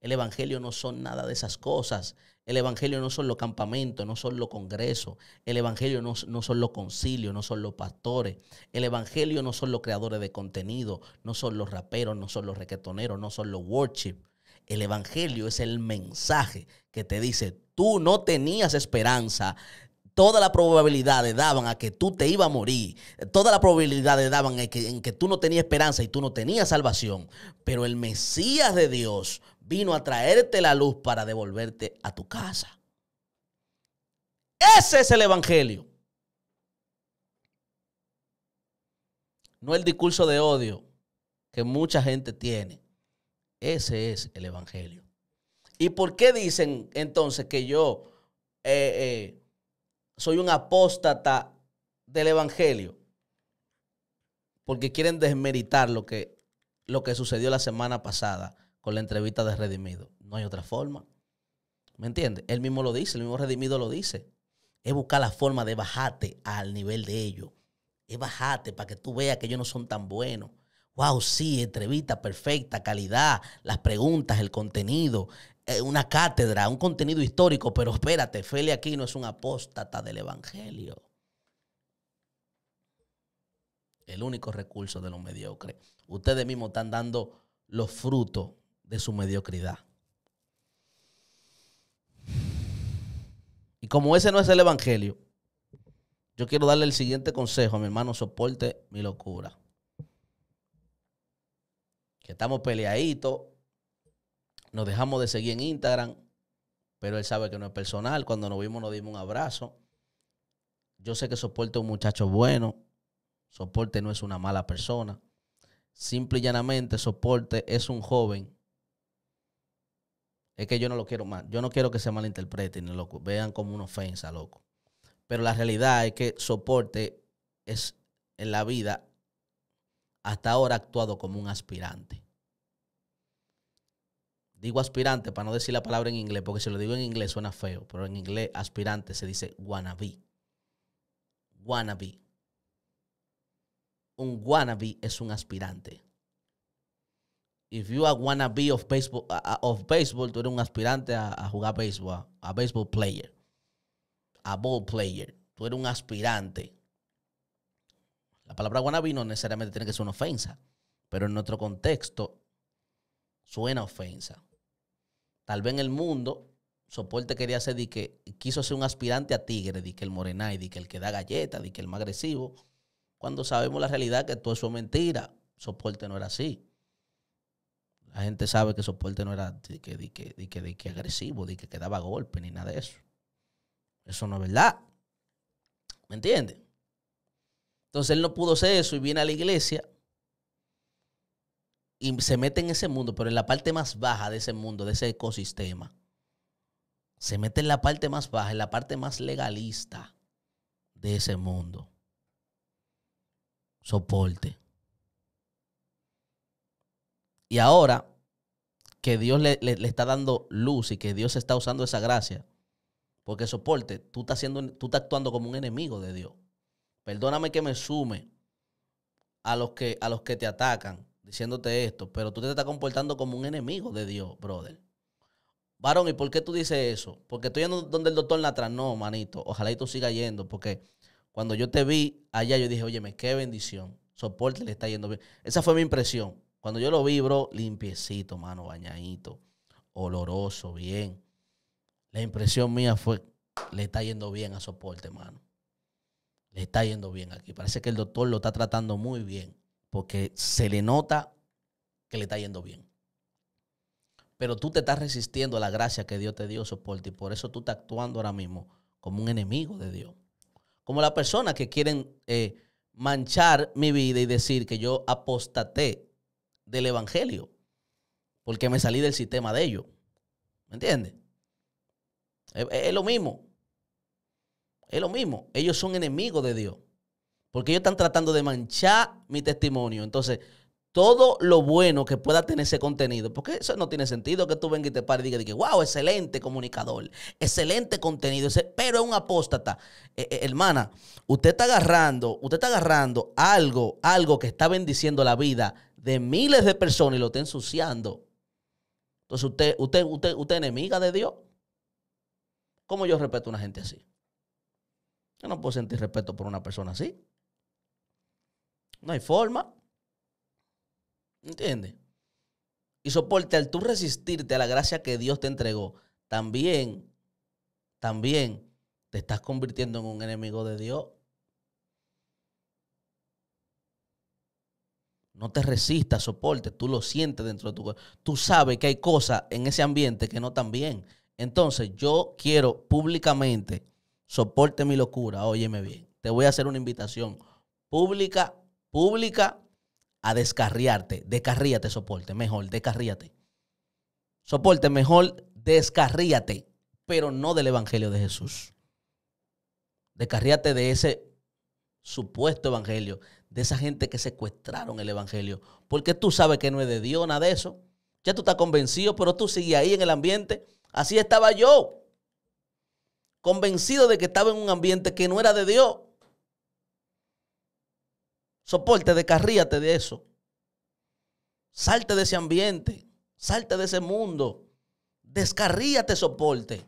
El Evangelio no son nada de esas cosas. El Evangelio no son los campamentos, no son los congresos. El Evangelio no, no, son los concilios, no son los pastores. El Evangelio no son los creadores de contenido, no son los raperos, no son los requetoneros, no son los worship. El Evangelio es el mensaje que te dice, tú no tenías esperanza, todas las probabilidades daban a que tú te ibas a morir, todas las probabilidades daban en que, en que tú no tenías esperanza y tú no tenías salvación, pero el Mesías de Dios vino a traerte la luz para devolverte a tu casa. Ese es el Evangelio. No el discurso de odio que mucha gente tiene. Ese es el Evangelio. ¿Y por qué dicen entonces que yo eh, eh, soy un apóstata del Evangelio? Porque quieren desmeritar lo que, lo que sucedió la semana pasada con la entrevista de Redimido. No hay otra forma. ¿Me entiendes? Él mismo lo dice, el mismo Redimido lo dice. Es buscar la forma de bajarte al nivel de ellos. Es bajarte para que tú veas que ellos no son tan buenos wow, sí, entrevista perfecta, calidad, las preguntas, el contenido, eh, una cátedra, un contenido histórico, pero espérate, Feli no es un apóstata del Evangelio. El único recurso de los mediocres. Ustedes mismos están dando los frutos de su mediocridad. Y como ese no es el Evangelio, yo quiero darle el siguiente consejo a mi hermano, soporte mi locura que estamos peleaditos, nos dejamos de seguir en Instagram, pero él sabe que no es personal. Cuando nos vimos nos dimos un abrazo. Yo sé que soporte es un muchacho bueno, soporte no es una mala persona. Simple y llanamente, soporte es un joven. Es que yo no lo quiero mal. Yo no quiero que se malinterpreten, Vean como una ofensa, loco. Pero la realidad es que soporte es en la vida hasta ahora ha actuado como un aspirante. Digo aspirante para no decir la palabra en inglés, porque si lo digo en inglés suena feo, pero en inglés aspirante se dice wannabe. Wannabe. Un wannabe es un aspirante. If you are wannabe of baseball, uh, uh, of baseball tú eres un aspirante a, a jugar béisbol, a baseball player, a ball player. Tú eres un aspirante la palabra guanabino necesariamente tiene que ser una ofensa, pero en nuestro contexto suena ofensa. Tal vez en el mundo Soporte quería ser que quiso ser un aspirante a tigre, di que el morenay, di que el que da galletas, di que el más agresivo, cuando sabemos la realidad que todo eso es mentira. Soporte no era así. La gente sabe que soporte no era di que, di que, agresivo, di que, daba golpe, ni nada de eso. Eso no es verdad. ¿Me entiendes? Entonces él no pudo ser eso y viene a la iglesia y se mete en ese mundo, pero en la parte más baja de ese mundo, de ese ecosistema. Se mete en la parte más baja, en la parte más legalista de ese mundo. Soporte. Y ahora que Dios le, está dando luz y que Dios está usando esa gracia, porque soporte, tú estás, tú estás actuando como un enemigo de Dios perdóname que me sume a los que, a los que te atacan diciéndote esto, pero tú te estás comportando como un enemigo de Dios, brother. Varón, ¿y por qué tú dices eso? Porque estoy yendo donde el doctor Latran. No, manito. Ojalá y tú sigas yendo. Porque cuando yo te vi allá, yo dije, óyeme, qué bendición. Soporte le está yendo bien. Esa fue mi impresión. Cuando yo lo vi, bro, limpiecito, mano, bañadito, oloroso, bien. La impresión mía fue, le está yendo bien a soporte, mano le está yendo bien aquí. Parece que el doctor lo está tratando muy bien, porque se le nota que le está yendo bien. Pero tú te estás resistiendo a la gracia que Dios te dio soporte. Y Por eso tú estás actuando ahora mismo como un enemigo de Dios. Como la persona que quieren eh, manchar mi vida y decir que yo apostaté del evangelio porque me salí del sistema de ellos. ¿Me entiendes? es, lo mismo. Es lo mismo. Ellos son enemigos de Dios. Porque ellos están tratando de manchar mi testimonio. Entonces, todo lo bueno que pueda tener ese contenido, porque eso no tiene sentido que tú vengas y te pares y digas, wow, excelente comunicador, excelente contenido, pero es un apóstata. Eh, eh, hermana, usted está agarrando, usted está agarrando algo, algo que está bendiciendo la vida de miles de personas y lo está ensuciando. Entonces, usted, usted, usted, usted es enemiga de Dios. ¿Cómo yo respeto a una gente así? Yo no puedo sentir respeto por una persona así. No hay forma. ¿Entiendes? Y soporte al tú resistirte a la gracia que Dios te entregó, también, también te estás convirtiendo en un enemigo de Dios. No te resistas, soporte, tú lo sientes dentro de tu cuerpo. Tú sabes que hay cosas en ese ambiente que no están bien. Entonces yo quiero públicamente soporte mi locura, óyeme bien, te voy a hacer una invitación pública, pública, a descarriarte. Descarríate, soporte, mejor, descarríate. Soporte, mejor, descarríate, pero no del Evangelio de Jesús. Descarríate de ese supuesto Evangelio, de esa gente que secuestraron el Evangelio, porque tú sabes que no es de Dios, nada de eso. Ya tú estás convencido, pero tú sigues ahí en el ambiente. Así estaba yo convencido de que estaba en un ambiente que no era de Dios. Soporte, descarríate de eso. Salte de ese ambiente, salte de ese mundo. Descarríate, soporte.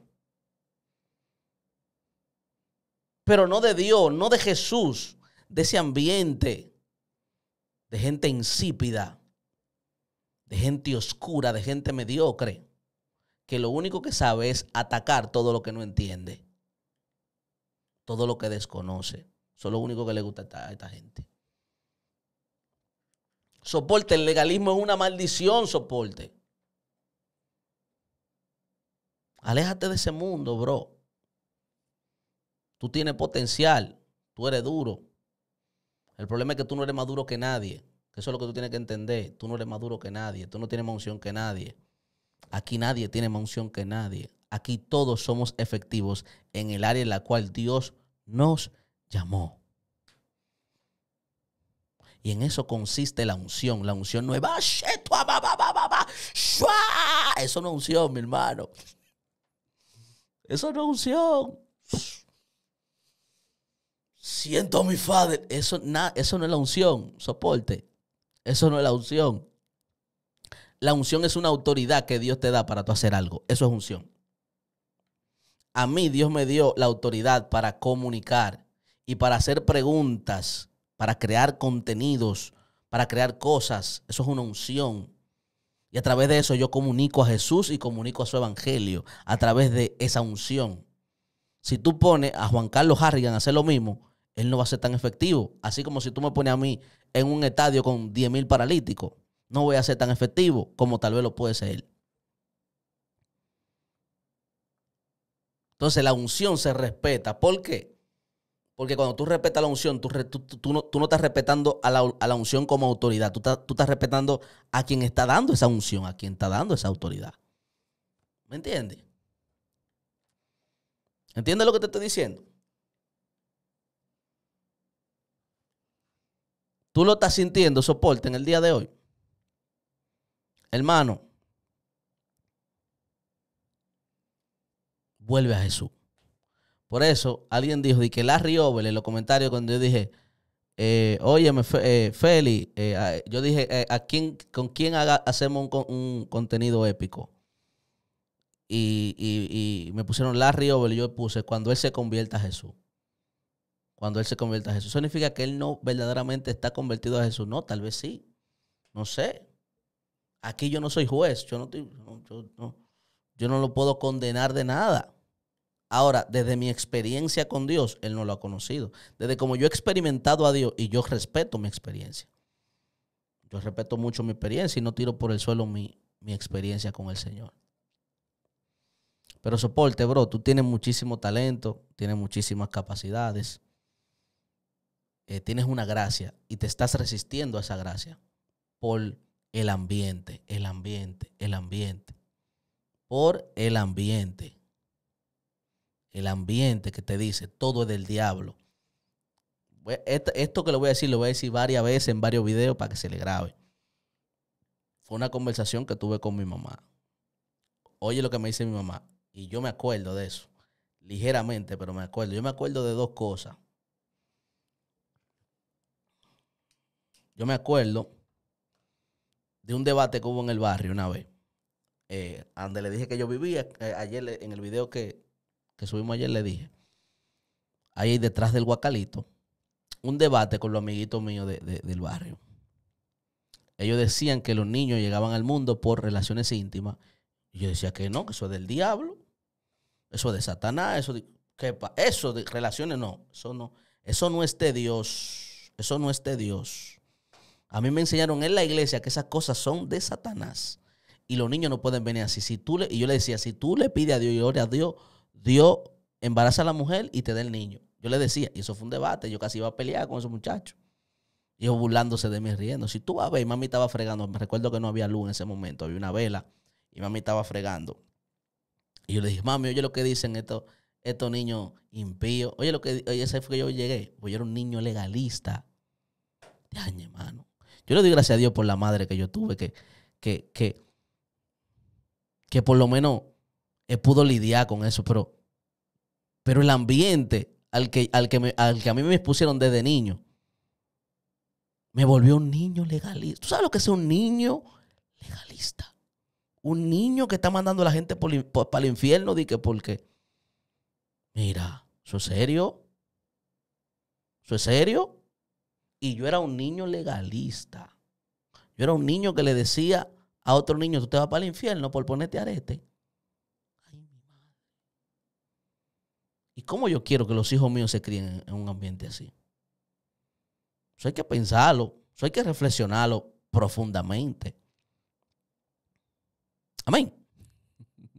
Pero no de Dios, no de Jesús, de ese ambiente, de gente insípida, de gente oscura, de gente mediocre, que lo único que sabe es atacar todo lo que no entiende todo lo que desconoce. Eso es lo único que le gusta a esta, gente. Soporte, el legalismo es una maldición, soporte. Aléjate de ese mundo, bro. Tú tienes potencial, tú eres duro. El problema es que tú no eres más duro que nadie. Eso es lo que tú tienes que entender. Tú no eres más duro que nadie, tú no tienes más unción que nadie. Aquí nadie tiene más unción que nadie. Aquí todos somos efectivos en el área en la cual Dios nos llamó. Y en eso consiste la unción. La unción no es, eso no es unción, mi hermano. Eso no es unción. Siento mi padre. Eso, eso no es la unción, soporte. Eso no es la unción. La unción es una autoridad que Dios te da para tú hacer algo. Eso es unción a mí Dios me dio la autoridad para comunicar y para hacer preguntas, para crear contenidos, para crear cosas. Eso es una unción. Y a través de eso yo comunico a Jesús y comunico a su evangelio, a través de esa unción. Si tú pones a Juan Carlos Harrigan a hacer lo mismo, él no va a ser tan efectivo. Así como si tú me pones a mí en un estadio con 10.000 paralíticos, no voy a ser tan efectivo como tal vez lo puede ser él. Entonces la unción se respeta. ¿Por qué? Porque cuando tú respetas la unción, tú, tú, no, estás respetando a la, unción como autoridad. Tú estás, tú estás respetando a quien está dando esa unción, a quien está dando esa autoridad. ¿Me entiendes? ¿Entiendes lo que te estoy diciendo? Tú lo estás sintiendo, soporte, en el día de hoy. Hermano, vuelve a Jesús. Por eso alguien dijo, y que Larry Over en los comentarios cuando yo dije, eh, óyeme, eh, Feli, eh, yo dije, eh, ¿a quién, ¿con quién hacemos un, contenido épico? Y, me pusieron Larry Over yo puse, cuando él se convierta a Jesús. Cuando él se convierta a Jesús. Eso significa que él no verdaderamente está convertido a Jesús. No, tal vez sí. No sé. Aquí yo no soy juez. Yo no, yo, no, yo no lo puedo condenar de nada. Ahora, desde mi experiencia con Dios, Él no lo ha conocido. Desde como yo he experimentado a Dios y yo respeto mi experiencia. Yo respeto mucho mi experiencia y no tiro por el suelo mi, experiencia con el Señor. Pero soporte, bro, tú tienes muchísimo talento, tienes muchísimas capacidades, eh, tienes una gracia y te estás resistiendo a esa gracia por el ambiente, el ambiente, el ambiente, por el ambiente el ambiente que te dice todo es del diablo. Esto que le voy a decir, lo voy a decir varias veces en varios videos para que se le grabe. Fue una conversación que tuve con mi mamá. Oye lo que me dice mi mamá. Y yo me acuerdo de eso. Ligeramente, pero me acuerdo. Yo me acuerdo de dos cosas. Yo me acuerdo de un debate que hubo en el barrio una vez. Eh, donde le dije que yo vivía. Eh, ayer en el video que, que subimos ayer, le dije, ahí detrás del guacalito, un debate con los amiguitos míos del barrio. Ellos decían que los niños llegaban al mundo por relaciones íntimas. Y yo decía que no, que eso es del diablo, eso es de Satanás, eso de, que eso relaciones no, eso no, eso no es de Dios, eso no es de Dios. A mí me enseñaron en la iglesia que esas cosas son de Satanás. Y los niños no pueden venir así. Si tú le, y yo le decía, si tú le pides a Dios y ores a Dios, Dios embaraza a la mujer y te da el niño. Yo le decía, y eso fue un debate, yo casi iba a pelear con esos muchachos. Y burlándose de mí, riendo. Si tú vas a ver, mami estaba fregando. Me recuerdo que no había luz en ese momento, había una vela y mami estaba fregando. Y yo le dije, mami, oye lo que dicen estos, niños impíos. Oye, lo que, oye, ese fue que yo llegué. Pues yo era un niño legalista. De hermano. Yo le doy gracias a Dios por la madre que yo tuve, que, que, que, que por lo menos eh, pudo lidiar con eso, pero, pero el ambiente al que, al, que al que a mí me expusieron desde niño, me volvió un niño legalista. ¿Tú sabes lo que es un niño legalista? Un niño que está mandando a la gente por, para el infierno, di que porque, mira, ¿eso es serio? ¿Eso es serio? Y yo era un niño legalista. Yo era un niño que le decía a otro niño, tú te vas para el infierno por ponerte arete. ¿Y cómo yo quiero que los hijos míos se críen en un ambiente así? Eso hay que pensarlo, eso hay que reflexionarlo profundamente. Amén. [laughs]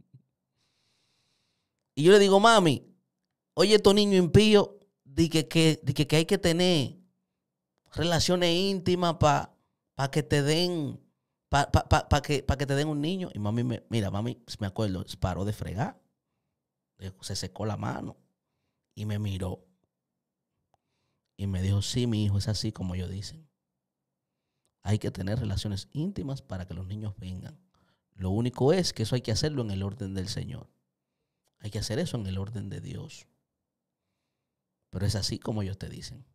Y yo le digo, mami, oye, tu niño impío, di que, que, hay que tener relaciones íntimas para que te den, para que, que te den un niño. Y mami, me, mira, mami, me acuerdo, paró de fregar. Se secó la mano y me miró y me dijo, sí, mi hijo, es así como yo dicen. Hay que tener relaciones íntimas para que los niños vengan. Lo único es que eso hay que hacerlo en el orden del Señor. Hay que hacer eso en el orden de Dios. Pero es así como ellos te dicen.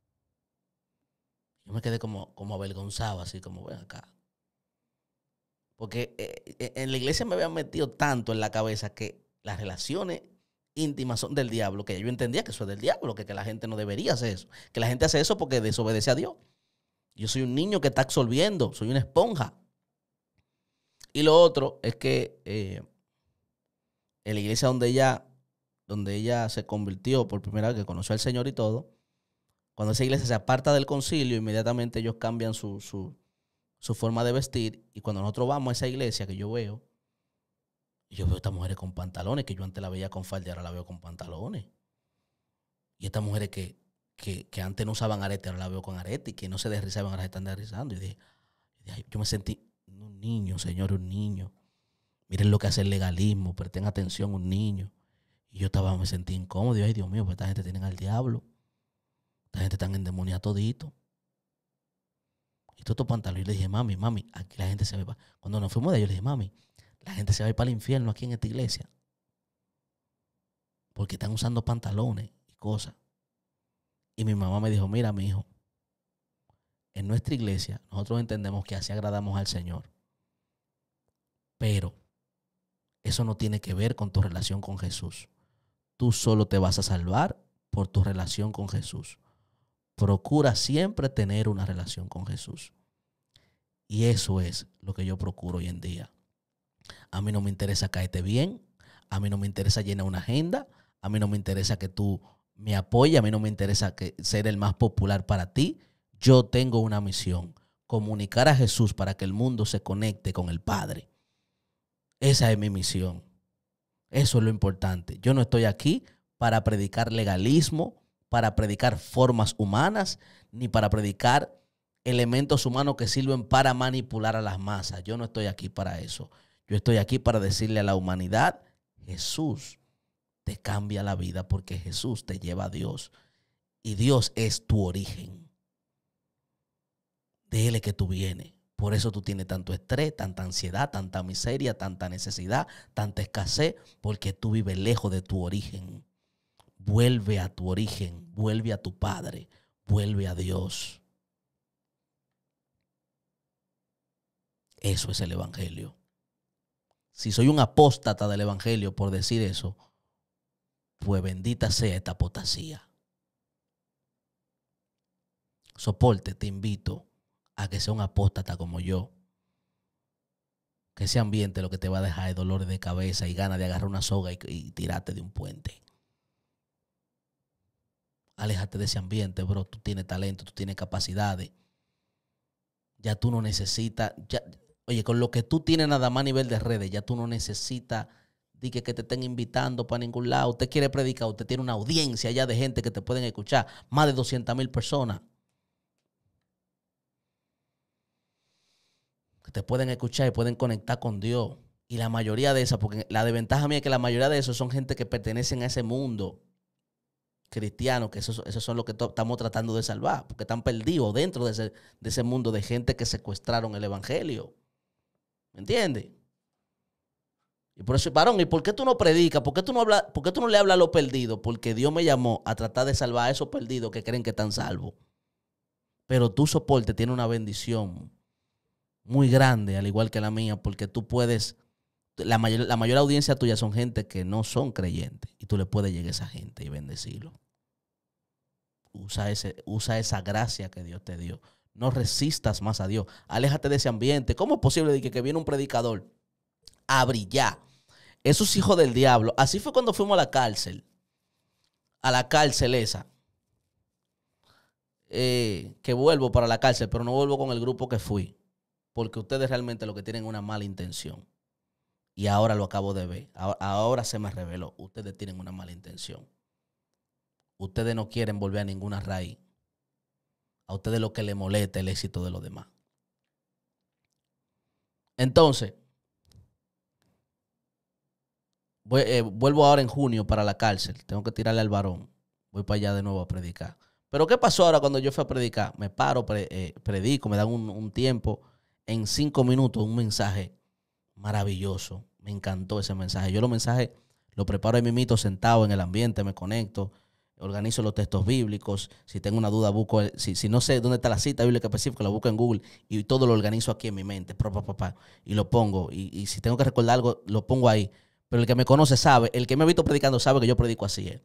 Yo me quedé como, como avergonzado, así como, ven acá. Porque eh, eh, en la iglesia me habían metido tanto en la cabeza que las relaciones íntimas son del diablo, que yo entendía que eso es del diablo, que, que la gente no debería hacer eso, que la gente hace eso porque desobedece a Dios. Yo soy un niño que está absorbiendo, soy una esponja. Y lo otro es que eh, en la iglesia donde ella, donde ella se convirtió por primera vez, que conoció al Señor y todo, cuando esa iglesia se aparta del concilio, inmediatamente ellos cambian su, su forma de vestir. Y cuando nosotros vamos a esa iglesia que yo veo, yo veo estas mujeres con pantalones, que yo antes la veía con falda y ahora la veo con pantalones. Y estas mujeres que, que, antes no usaban arete, ahora la veo con arete, y que no se desrizaban, ahora se están desrizando. Y dije, yo me sentí un niño, señor, un niño. Miren lo que hace el legalismo, presten atención, un niño. Y yo estaba, me sentí incómodo. Ay, Dios mío, pues esta gente tienen al diablo. Esta gente está endemoniada todito. Y todo estos pantalones. Y le dije, mami, mami, aquí la gente se ve Cuando nos fuimos de ahí, yo le dije, mami, la gente se va a ir para el infierno aquí en esta iglesia. Porque están usando pantalones y cosas. Y mi mamá me dijo, mira, mi hijo, en nuestra iglesia nosotros entendemos que así agradamos al Señor. Pero eso no tiene que ver con tu relación con Jesús. Tú solo te vas a salvar por tu relación con Jesús. Procura siempre tener una relación con Jesús. Y eso es lo que yo procuro hoy en día. A mí no me interesa caerte bien, a mí no me interesa llenar una agenda, a mí no me interesa que tú me apoyes, a mí no me interesa que ser el más popular para ti. Yo tengo una misión, comunicar a Jesús para que el mundo se conecte con el Padre. Esa es mi misión. Eso es lo importante. Yo no estoy aquí para predicar legalismo, para predicar formas humanas, ni para predicar elementos humanos que sirven para manipular a las masas. Yo no estoy aquí para eso. Yo estoy aquí para decirle a la humanidad, Jesús te cambia la vida porque Jesús te lleva a Dios y Dios es tu origen. De Él es que tú vienes. Por eso tú tienes tanto estrés, tanta ansiedad, tanta miseria, tanta necesidad, tanta escasez, porque tú vives lejos de tu origen. Vuelve a tu origen, vuelve a tu Padre, vuelve a Dios. Eso es el Evangelio si soy un apóstata del Evangelio por decir eso, pues bendita sea esta apostasía. Soporte, te invito a que sea un apóstata como yo. Que ese ambiente lo que te va a dejar es dolores de cabeza y ganas de agarrar una soga y, tirarte de un puente. Aléjate de ese ambiente, bro. Tú tienes talento, tú tienes capacidades. Ya tú no necesitas, ya, Oye, con lo que tú tienes nada más a nivel de redes, ya tú no necesitas que, te estén invitando para ningún lado. Usted quiere predicar, usted tiene una audiencia ya de gente que te pueden escuchar, más de 200 mil personas. Que te pueden escuchar y pueden conectar con Dios. Y la mayoría de esas, porque la desventaja mía es que la mayoría de esos son gente que pertenecen a ese mundo cristiano, que esos, son los que estamos tratando de salvar, porque están perdidos dentro de ese mundo de gente que secuestraron el Evangelio. ¿Me entiendes? Y por eso, varón, ¿y por qué tú no predicas? ¿Por qué tú no, hablas, ¿Por tú no le hablas a los perdidos? Porque Dios me llamó a tratar de salvar a esos perdidos que creen que están salvos. Pero tu soporte tiene una bendición muy grande, al igual que la mía, porque tú puedes, la mayor, audiencia tuya son gente que no son creyentes y tú le puedes llegar a esa gente y bendecirlo. Usa, ese, usa esa gracia que Dios te dio no resistas más a Dios. Aléjate de ese ambiente. ¿Cómo es posible de que, viene un predicador a brillar? Esos hijos del diablo. Así fue cuando fuimos a la cárcel. A la cárcel esa. Eh, que vuelvo para la cárcel, pero no vuelvo con el grupo que fui. Porque ustedes realmente lo que tienen es una mala intención. Y ahora lo acabo de ver. ahora se me reveló. Ustedes tienen una mala intención. Ustedes no quieren volver a ninguna raíz a ustedes lo que le molesta el éxito de los demás. Entonces, eh, vuelvo ahora en junio para la cárcel. Tengo que tirarle al varón. Voy para allá de nuevo a predicar. Pero ¿qué pasó ahora cuando yo fui a predicar? Me paro, eh, predico, me dan un, tiempo. En cinco minutos, un mensaje maravilloso. Me encantó ese mensaje. Yo los mensajes lo preparo en mi mito, sentado en el ambiente, me conecto organizo los textos bíblicos. Si tengo una duda, busco, si, no sé dónde está la cita bíblica específica, la busco en Google y todo lo organizo aquí en mi mente, y lo pongo. Y, si tengo que recordar algo, lo pongo ahí. Pero el que me conoce sabe, el que me ha visto predicando sabe que yo predico así. Eh.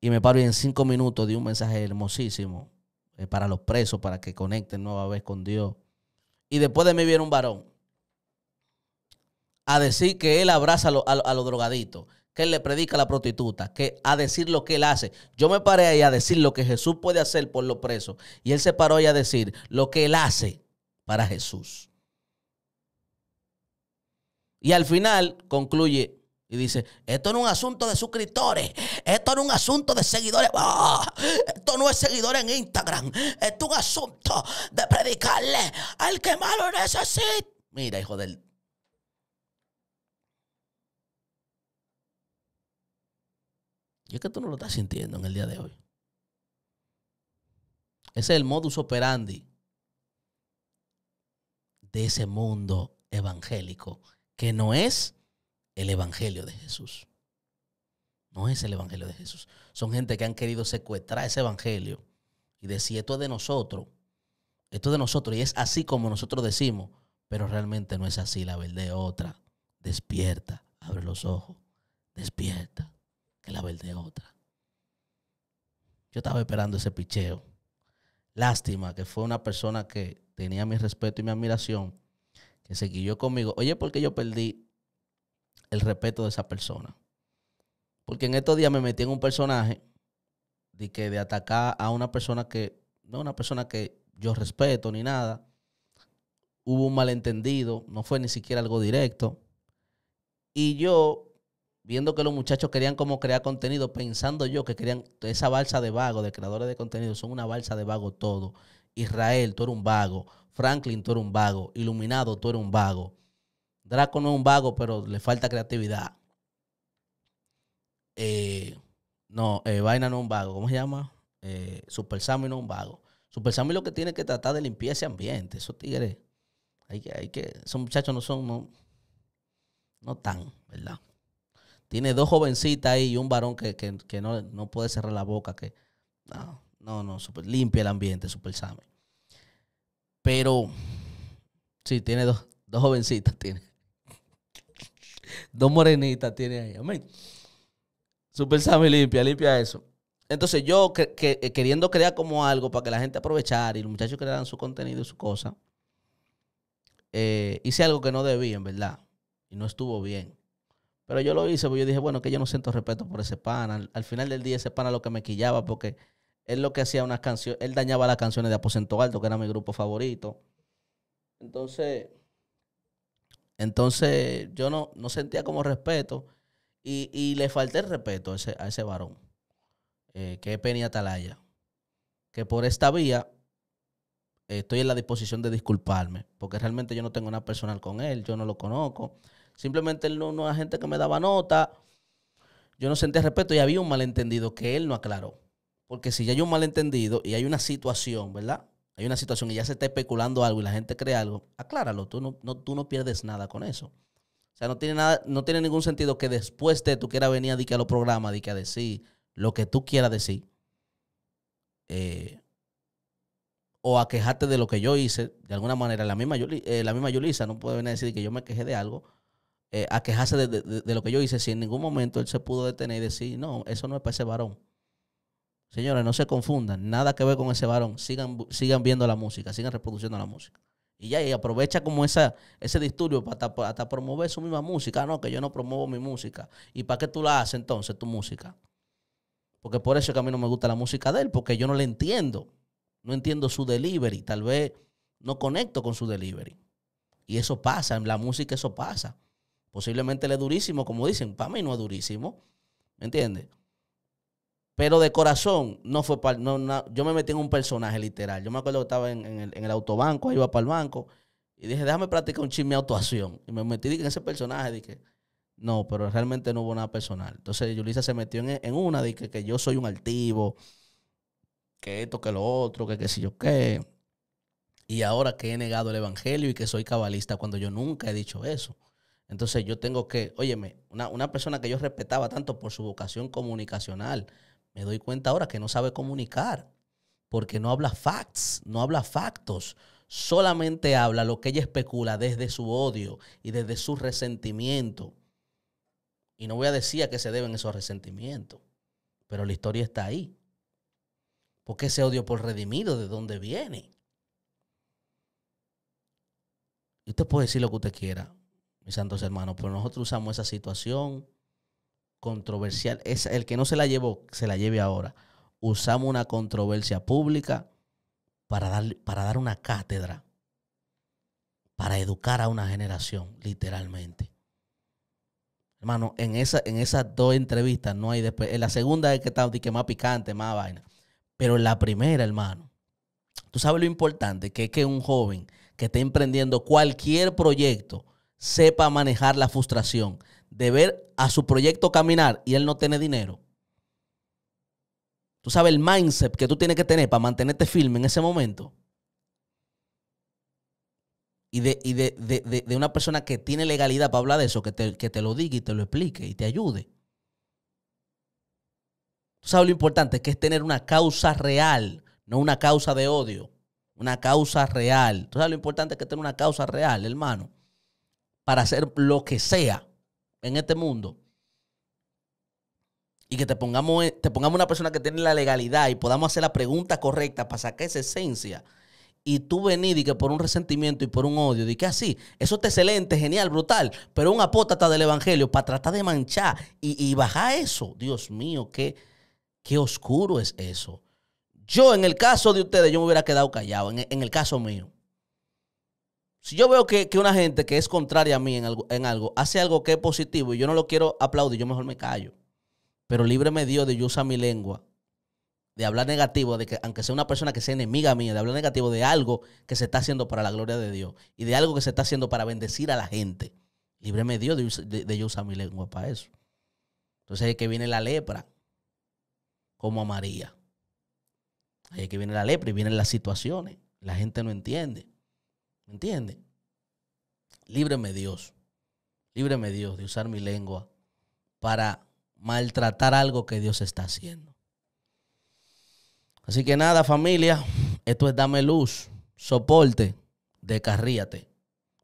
Y me paro y en cinco minutos di un mensaje hermosísimo eh, para los presos, para que conecten nueva vez con Dios. Y después de mí viene un varón a decir que él abraza a los drogaditos que él le predica a la prostituta, que a decir lo que él hace. Yo me paré ahí a decir lo que Jesús puede hacer por los presos. Y él se paró ahí a decir lo que él hace para Jesús. Y al final concluye y dice, esto no es un asunto de suscriptores, esto no es un asunto de seguidores, ¡Oh! esto no es seguidores en Instagram, esto es un asunto de predicarle al que malo lo necesita. Mira, hijo del Y es que tú no lo estás sintiendo en el día de hoy. Ese es el modus operandi de ese mundo evangélico que no es el evangelio de Jesús. No es el evangelio de Jesús. Son gente que han querido secuestrar ese evangelio y decir, esto es de nosotros, esto es de nosotros y es así como nosotros decimos, pero realmente no es así, la verdad es otra. Despierta, abre los ojos, despierta que la verdad es otra. Yo estaba esperando ese picheo. Lástima que fue una persona que tenía mi respeto y mi admiración, que se conmigo. Oye, ¿por qué yo perdí el respeto de esa persona. Porque en estos días me metí en un personaje de que de atacar a una persona que, no una persona que yo respeto ni nada. Hubo un malentendido, no fue ni siquiera algo directo. Y yo viendo que los muchachos querían como crear contenido, pensando yo que querían esa balsa de vago de creadores de contenido, son una balsa de vago todo. Israel, tú eres un vago. Franklin, tú eres un vago. Iluminado, tú eres un vago. Draco no es un vago, pero le falta creatividad. Eh, no, eh, Vaina no es un vago. ¿Cómo se llama? Eh, Super Sammy no es un vago. Super Sammy lo que tiene que tratar de limpiar ese ambiente. Esos tigres. Hay que, hay que, esos muchachos no son, no, no tan, ¿verdad? Tiene dos jovencitas ahí y un varón que, no, puede cerrar la boca. Que, no, no, no, super, limpia el ambiente, Super Sammy. Pero, sí, tiene dos, jovencitas, tiene. Dos morenitas tiene ahí, Super Sammy limpia, limpia eso. Entonces yo eh, queriendo crear como algo para que la gente aprovechara y los muchachos crearan su contenido y su cosa, eh, hice algo que no debía, en verdad. Y no estuvo bien. Pero yo lo hice porque yo dije, bueno, que yo no siento respeto por ese pana. Al, final del día ese pana lo que me quillaba porque él lo que hacía unas canciones, él dañaba las canciones de Aposento Alto, que era mi grupo favorito. Entonces, entonces yo no, no sentía como respeto y, le falté el respeto a ese, a ese varón, eh, que es Penny Atalaya, que por esta vía estoy en la disposición de disculparme, porque realmente yo no tengo nada personal con él, yo no lo conozco. Simplemente él no, no era gente que me daba nota. Yo no sentía respeto y había un malentendido que él no aclaró. Porque si ya hay un malentendido y hay una situación, ¿verdad? Hay una situación y ya se está especulando algo y la gente cree algo, acláralo. Tú no, no tú no pierdes nada con eso. O sea, no tiene, nada, no tiene ningún sentido que después de tú quieras venir a, di a los programas, di que a decir lo que tú quieras decir. Eh, o a quejarte de lo que yo hice, de alguna manera, la misma, eh, la misma Yulisa no puede venir a decir que yo me quejé de algo eh, a quejarse de, de, lo que yo hice, si en ningún momento él se pudo detener y decir, no, eso no es para ese varón. Señores, no se confundan, nada que ver con ese varón. Sigan, sigan viendo la música, sigan reproduciendo la música. Y ya, y aprovecha como esa, ese disturbio para hasta, promover su misma música. Ah, no, que yo no promuevo mi música. ¿Y para qué tú la haces entonces, tu música? Porque por eso es que a mí no me gusta la música de él, porque yo no le entiendo. No entiendo su delivery. Tal vez no conecto con su delivery. Y eso pasa, en la música eso pasa. Posiblemente le es durísimo, como dicen, para mí no es durísimo. ¿Me entiendes? Pero de corazón, no fue para. No, yo me metí en un personaje literal. Yo me acuerdo que estaba en, el, autobanco Ahí iba para el banco, y dije, déjame practicar un chisme de actuación. Y me metí en ese personaje, dije, no, pero realmente no hubo nada personal. Entonces Yulisa se metió en, en una, dije que yo soy un altivo, que esto, que lo otro, que qué sé yo qué. Y ahora que he negado el evangelio y que soy cabalista, cuando yo nunca he dicho eso. Entonces yo tengo que, óyeme, una, persona que yo respetaba tanto por su vocación comunicacional, me doy cuenta ahora que no sabe comunicar, porque no habla facts, no habla factos, solamente habla lo que ella especula desde su odio y desde su resentimiento. Y no voy a decir a qué se deben esos resentimientos, pero la historia está ahí. Porque ese odio por redimido, ¿de dónde viene? Y usted puede decir lo que usted quiera, santos hermanos, pero nosotros usamos esa situación controversial. Es, el que no se la llevó, se la lleve ahora. Usamos una controversia pública para dar, para dar una cátedra, para educar a una generación, literalmente. Hermano, en, esa, en esas dos entrevistas no hay después. En la segunda es que está más picante, más vaina. Pero en la primera, hermano, tú sabes lo importante que es que un joven que esté emprendiendo cualquier proyecto sepa manejar la frustración de ver a su proyecto caminar y él no tiene dinero. Tú sabes el mindset que tú tienes que tener para mantenerte firme en ese momento. Y, de, una persona que tiene legalidad para hablar de eso, que que te lo diga y te lo explique y te ayude. Tú sabes lo importante que es tener una causa real, no una causa de odio, una causa real. Tú sabes lo importante que es tener una causa real, hermano para hacer lo que sea en este mundo. Y que te pongamos, eh, te pongamos una persona que tiene la legalidad y podamos hacer la pregunta correcta para sacar esa esencia. Y tú venir y que por un resentimiento y por un odio, y que así, ah, eso está excelente, genial, brutal, pero un apóstata del evangelio para tratar de manchar y, bajar eso. Dios mío, qué, qué oscuro es eso. Yo, en el caso de ustedes, yo me hubiera quedado callado, en el caso mío. Si yo veo que, una gente que es contraria a mí en algo, hace algo que es positivo y yo no lo quiero aplaudir, yo mejor me callo. Pero líbreme Dios de yo usar mi lengua, de hablar negativo, de que aunque sea una persona que sea enemiga mía, de hablar negativo de algo que se está haciendo para la gloria de Dios y de algo que se está haciendo para bendecir a la gente. Líbreme Dios de, de, yo usar mi lengua para eso. Entonces es que viene la lepra, como a María. Ahí es que viene la lepra y vienen las situaciones. La gente no entiende. ¿Me Líbreme Dios. Líbreme Dios de usar mi lengua para maltratar algo que Dios está haciendo. Así que nada, familia, esto es dame luz, soporte, decarríate.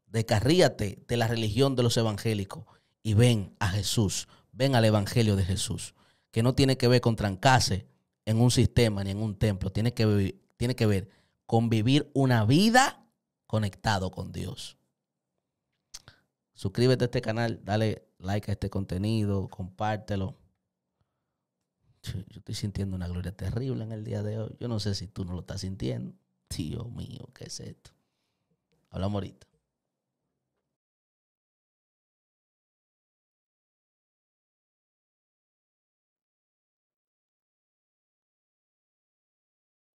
Decarríate de la religión de los evangélicos y ven a Jesús, ven al evangelio de Jesús, que no tiene que ver con trancarse en un sistema ni en un templo, tiene que, tiene que ver con vivir una vida conectado con Dios. Suscríbete a este canal, dale like a este contenido, compártelo. Yo estoy sintiendo una gloria terrible en el día de hoy. Yo no sé si tú no lo estás sintiendo. Dios mío, ¿qué es esto? Hablamos ahorita.